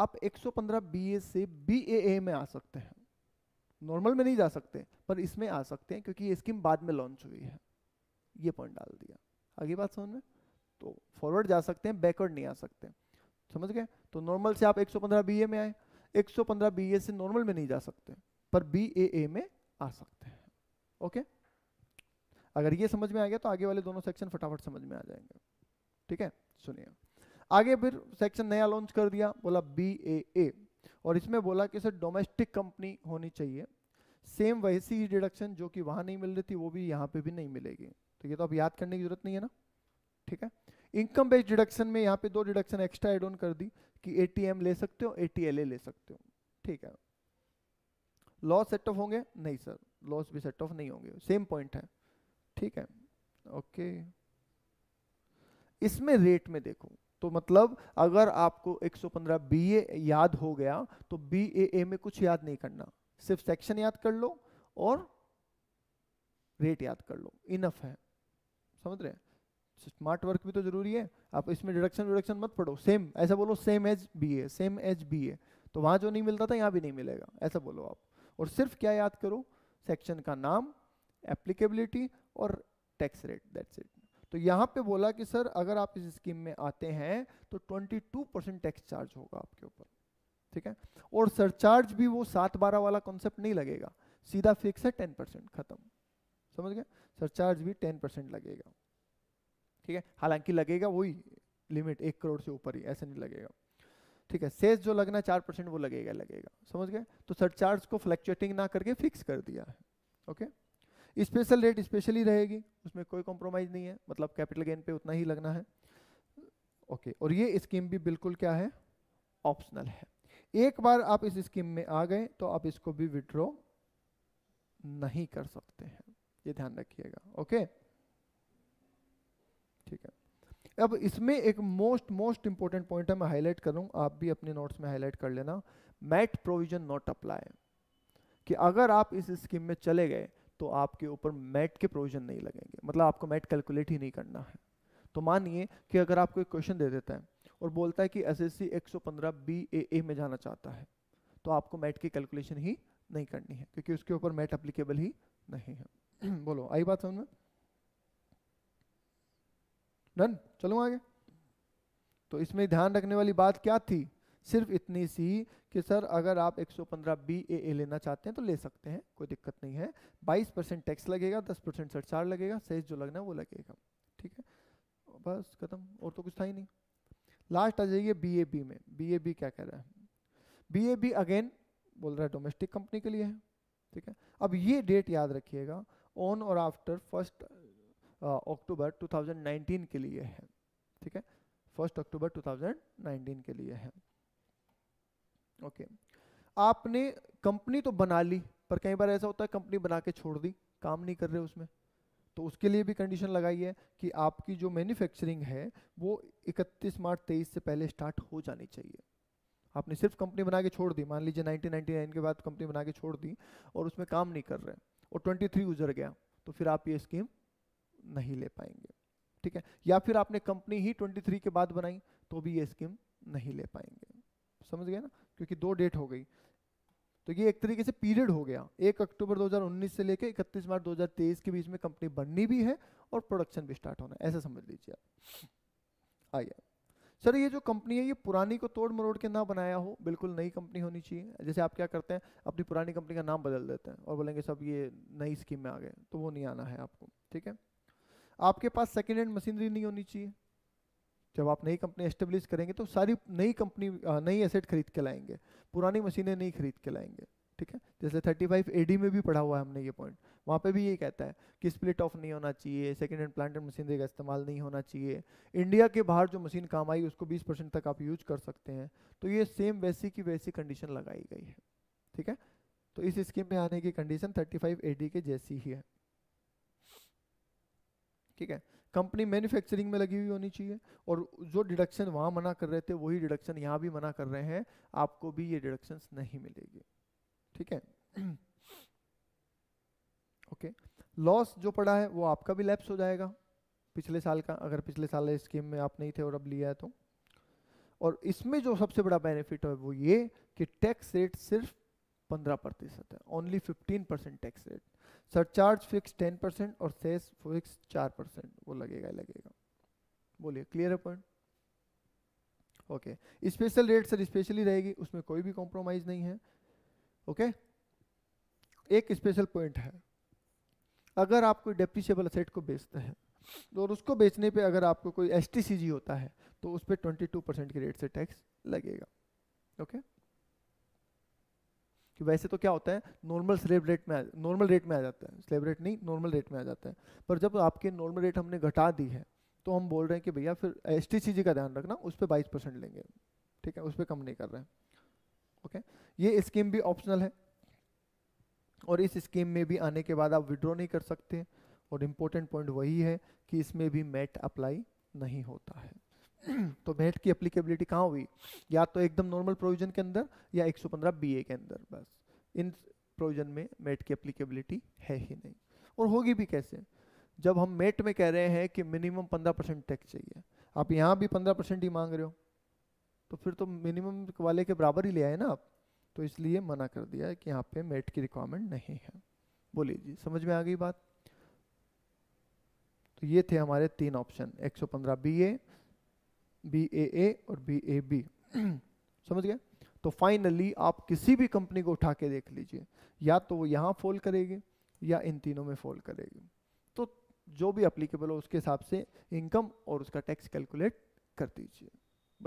आप 115 बीए से बीएए में आ सकते हैं नॉर्मल में नहीं जा सकते पर इसमें आ सकते हैं क्योंकि ये स्कीम बाद में लॉन्च हुई है ये पॉइंट डाल दिया आगे बात समझ में तो फॉरवर्ड जा सकते हैं बैकवर्ड नहीं आ सकते समझ गए तो नॉर्मल से आप 115 बीए में आए 115 बीए से नॉर्मल में नहीं जा सकते पर बीएए में आ सकते हैं ओके अगर ये समझ में आ गया तो आगे वाले दोनों सेक्शन फटाफट समझ में आ जाएंगे ठीक है सुनिए आगे फिर सेक्शन नया लॉन्च कर दिया बोला बी ए ए और इसमें बोला कि सर डोमेस्टिक कंपनी होनी चाहिए सेम वैसी ही डिडक्शन जो कि वहां नहीं मिल रही थी वो भी यहाँ पे भी नहीं मिलेगी तो ये तो अब याद करने की जरूरत नहीं है ना ठीक है इनकम बेस्ड डिडक्शन में यहाँ पे दो डिडक्शन एक्स्ट्रा एड ऑन कर दी कि ए ले सकते हो ए ले सकते हो ठीक है लॉस सेट ऑफ होंगे नहीं सर लॉस भी सेट ऑफ नहीं होंगे सेम पॉइंट है ठीक है ओके okay. इसमें रेट में देखो तो मतलब अगर आपको 115 बीए याद हो गया तो बी ए ए में कुछ याद नहीं करना सिर्फ सेक्शन याद कर लो और रेट याद कर लो इनफ है समझ रहे हैं स्मार्ट वर्क भी तो जरूरी है आप इसमें डिडक्शन डिडक्शन मत पढ़ो सेम ऐसा बोलो same as B A same as B A तो वहां जो नहीं मिलता था यहां भी नहीं मिलेगा ऐसा बोलो आप और सिर्फ क्या याद करो सेक्शन का नाम एप्लीकेबिलिटी और टैक्स रेट दैट्स इट तो यहाँ पे बोला कि सर अगर आप इस स्कीम में आते हैं तो 22 परसेंट टैक्स चार्ज होगा आपके ऊपर ठीक है और सरचार्ज भी वो सात बारह वाला कॉन्सेप्ट नहीं लगेगा सीधा फिक्स है टेन परसेंट खत्म समझ गए सरचार्ज भी टेन परसेंट लगेगा ठीक है हालांकि लगेगा वही लिमिट एक करोड़ से ऊपर ही ऐसे नहीं लगेगा ठीक है सेस जो लगना चार परसेंट वो लगेगा लगेगा समझ गए तो सरचार्ज को फ्लैक्चुएटिंग ना करके फिक्स कर दिया है okay okay? Special rate specially रहेगी उसमें कोई कॉम्प्रोमाइज़ नहीं है मतलब कैपिटल गेन पे उतना ही लगना है ओके और ये स्कीम भी बिल्कुल क्या है ऑप्शनल है एक बार आप इस स्कीम में आ गए तो आप इसको भी विड्रॉ नहीं कर सकते हैं ये ध्यान रखिएगा ओके ठीक है अब इसमें एक मोस्ट मोस्ट इंपॉर्टेंट पॉइंट है मैं हाईलाइट करूं आप भी अपने नोट्स में हाईलाइट कर लेना मैट प्रोविजन नॉट अप्लाई कि अगर आप इस स्कीम में चले गए तो आपके ऊपर मैट के प्रोविजन नहीं लगेंगे मतलब आपको मैट कैलकुलेट ही नहीं करना है तो मानिए कि अगर आपको एक क्वेश्चन दे देता है और बोलता है कि एस एस सी एक सौ पंद्रह बी ए ए में जाना चाहता है तो आपको मैट की कैलकुलेशन ही नहीं करनी है क्योंकि उसके ऊपर मैट अप्लीकेबल ही नहीं है बोलो आई बात समझ में डन चलो आगे तो इसमें ध्यान रखने वाली बात क्या थी सिर्फ इतनी सी कि सर अगर आप 115 बी ए लेना चाहते हैं तो ले सकते हैं कोई दिक्कत नहीं है 22 परसेंट टैक्स लगेगा 10 परसेंट सरचार लगेगा सेज जो लगना है वो लगेगा ठीक है बस खत्म और तो कुछ था ही नहीं लास्ट आ जाइए बी ए बी में बी ए बी क्या कह रहा है बी ए बी अगेन बोल रहा है डोमेस्टिक कंपनी के लिए है ठीक है अब ये डेट याद रखिएगा ऑन और आफ्टर फर्स्ट अक्टूबर टू के लिए है ठीक है फर्स्ट अक्टूबर टू के लिए है ओके आपने कंपनी तो बना ली पर कई बार ऐसा होता है कंपनी बना के छोड़ दी काम नहीं कर रहे उसमें तो उसके लिए भी कंडीशन लगाई है कि आपकी जो मैन्युफैक्चरिंग है वो 31 मार्च 23 से पहले स्टार्ट हो जानी चाहिए आपने सिर्फ कंपनी बना के छोड़ दी मान लीजिए 1999 के बाद कंपनी बना के छोड़ दी और उसमें काम नहीं कर रहे और 23 गुजर गया तो फिर आप ये स्कीम नहीं ले पाएंगे ठीक है या फिर आपने कंपनी ही ट्वेंटी के बाद बनाई तो भी ये स्कीम नहीं ले पाएंगे समझ गए ना क्योंकि दो डेट हो गई तो ये एक तरीके से पीरियड हो गया एक अक्टूबर 2019 से लेकर इकतीस मार्च 2023 के बीच में कंपनी बननी भी है और प्रोडक्शन भी स्टार्ट होना है ऐसा समझ लीजिए आप आइए सर ये जो कंपनी है ये पुरानी को तोड़ मरोड़ के ना बनाया हो बिल्कुल नई कंपनी होनी चाहिए जैसे आप क्या करते हैं अपनी पुरानी कंपनी का नाम बदल देते हैं और बोलेंगे सब ये नई स्कीम में आ गए तो वो नहीं आना है आपको ठीक है आपके पास सेकेंड हैंड मशीनरी नहीं होनी चाहिए जब आप नई कंपनी एस्टेब्लिश करेंगे तो सारी नई कंपनी नई एसेट खरीद के लाएंगे पुरानी मशीनें नहीं खरीद के लाएंगे ठीक है जैसे 35 फाइव डी में भी पढ़ा हुआ है हमने ये पॉइंट वहाँ पे भी ये कहता है कि स्प्लिट ऑफ नहीं होना चाहिए second hand plant and machinery का इस्तेमाल नहीं होना चाहिए इंडिया के बाहर जो मशीन काम आई उसको 20 परसेंट तक आप यूज कर सकते हैं तो ये सेम वैसी की वैसी कंडीशन लगाई गई है ठीक है तो इस स्कीम में आने की कंडीशन थर्टी फाइव के जैसी ही है ठीक है कंपनी मैन्युफैक्चरिंग में लगी हुई होनी चाहिए और जो डिडक्शन वहां मना कर रहे थे वही डिडक्शन यहाँ भी मना कर रहे हैं आपको भी ये डिडक्शन नहीं मिलेगी ठीक है ओके लॉस जो पड़ा है वो आपका भी लैप्स हो जाएगा पिछले साल का अगर पिछले साल स्कीम में आप नहीं थे और अब लिया है तो और इसमें जो सबसे बड़ा बेनिफिट है वो ये कि टैक्स रेट सिर्फ पंद्रह प्रतिशत है only fifteen percent tax rate surcharge fix ten percent और सेस फिक्स चार परसेंट वो लगेगा लगेगा बोलिए क्लियर है point okay special rate sir specially रहेगी उसमें कोई भी कॉम्प्रोमाइज नहीं है ओके okay? एक स्पेशल पॉइंट है अगर आप कोई डेप्रिशिएबल असेट को बेचते हैं और उसको बेचने पे अगर आपको कोई एस होता है तो उस पर ट्वेंटी के रेट से टैक्स लगेगा ओके okay? कि वैसे तो क्या होता है नॉर्मल स्लेब रेट में नॉर्मल रेट में आ जाता है स्लेब रेट नहीं नॉर्मल रेट में आ जाता है पर जब आपके नॉर्मल रेट हमने घटा दी है तो हम बोल रहे हैं कि भैया फिर एस टी का ध्यान रखना उस पर बाईस परसेंट लेंगे ठीक है उस पर कम नहीं कर रहे हैं ओके ये स्कीम भी ऑप्शनल है और इस स्कीम में भी आने के बाद आप विड्रॉ नहीं कर सकते और इम्पोर्टेंट पॉइंट वही है कि इसमें भी मेट अप्लाई नहीं होता है तो मेहट की अप्लीकेबिलिटी कहाँ हुई या तो एकदम नॉर्मल प्रोविजन के अंदर या 115 बीए के अंदर बस इन प्रोविजन में मेट की अप्लीकेबिलिटी है ही नहीं और होगी भी कैसे जब हम मेट में कह रहे हैं कि मिनिमम पंद्रह परसेंट टैक्स चाहिए आप यहाँ भी पंद्रह परसेंट ही मांग रहे हो तो फिर तो मिनिमम वाले के बराबर ही ले आए ना आप तो इसलिए मना कर दिया कि यहाँ पे मेट की रिक्वायरमेंट नहीं है बोलिए जी समझ में आ गई बात तो ये थे हमारे तीन ऑप्शन 115 ए बी ए ए और बी ए बी समझ गए तो फाइनली आप किसी भी कंपनी को उठा के देख लीजिए या तो वो यहाँ फॉल करेगी या इन तीनों में फॉल करेगी तो जो भी अप्लीकेबल हो उसके हिसाब से इनकम और उसका टैक्स कैलकुलेट कर दीजिए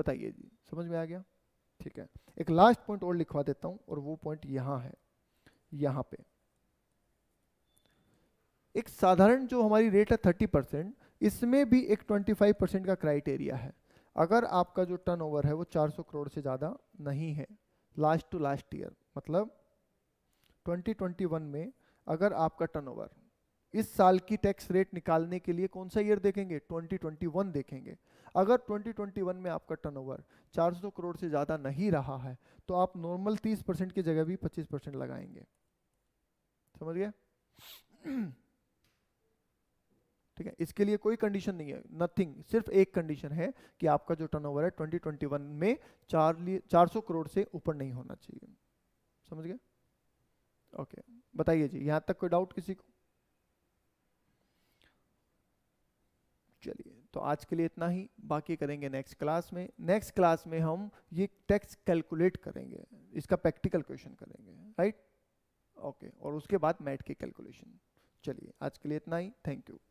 बताइए जी समझ में आ गया ठीक है एक लास्ट पॉइंट और लिखवा देता हूँ और वो पॉइंट यहाँ है यहाँ पे एक साधारण जो हमारी रेट है थर्टी परसेंट इसमें भी एक ट्वेंटी फाइव परसेंट का क्राइटेरिया है अगर आपका जो टर्नओवर है वो 400 करोड़ से ज़्यादा नहीं है लास्ट टू लास्ट ईयर मतलब 2021 में अगर आपका टर्नओवर इस साल की टैक्स रेट निकालने के लिए कौन सा ईयर देखेंगे 2021 देखेंगे अगर 2021 में आपका टर्नओवर 400 करोड़ से ज़्यादा नहीं रहा है तो आप नॉर्मल 30 परसेंट की जगह भी 25 परसेंट लगाएंगे समझ गया ठीक है इसके लिए कोई कंडीशन नहीं है नथिंग सिर्फ एक कंडीशन है कि आपका जो टर्नओवर है 2021 में चार चार सौ करोड़ से ऊपर नहीं होना चाहिए समझ गए ओके बताइए जी यहाँ तक कोई डाउट किसी को चलिए तो आज के लिए इतना ही बाकी करेंगे नेक्स्ट क्लास में नेक्स्ट क्लास में हम ये टैक्स कैलकुलेट करेंगे इसका प्रैक्टिकल क्वेश्चन करेंगे राइट ओके और उसके बाद मैट की कैलकुलेशन चलिए आज के लिए इतना ही थैंक यू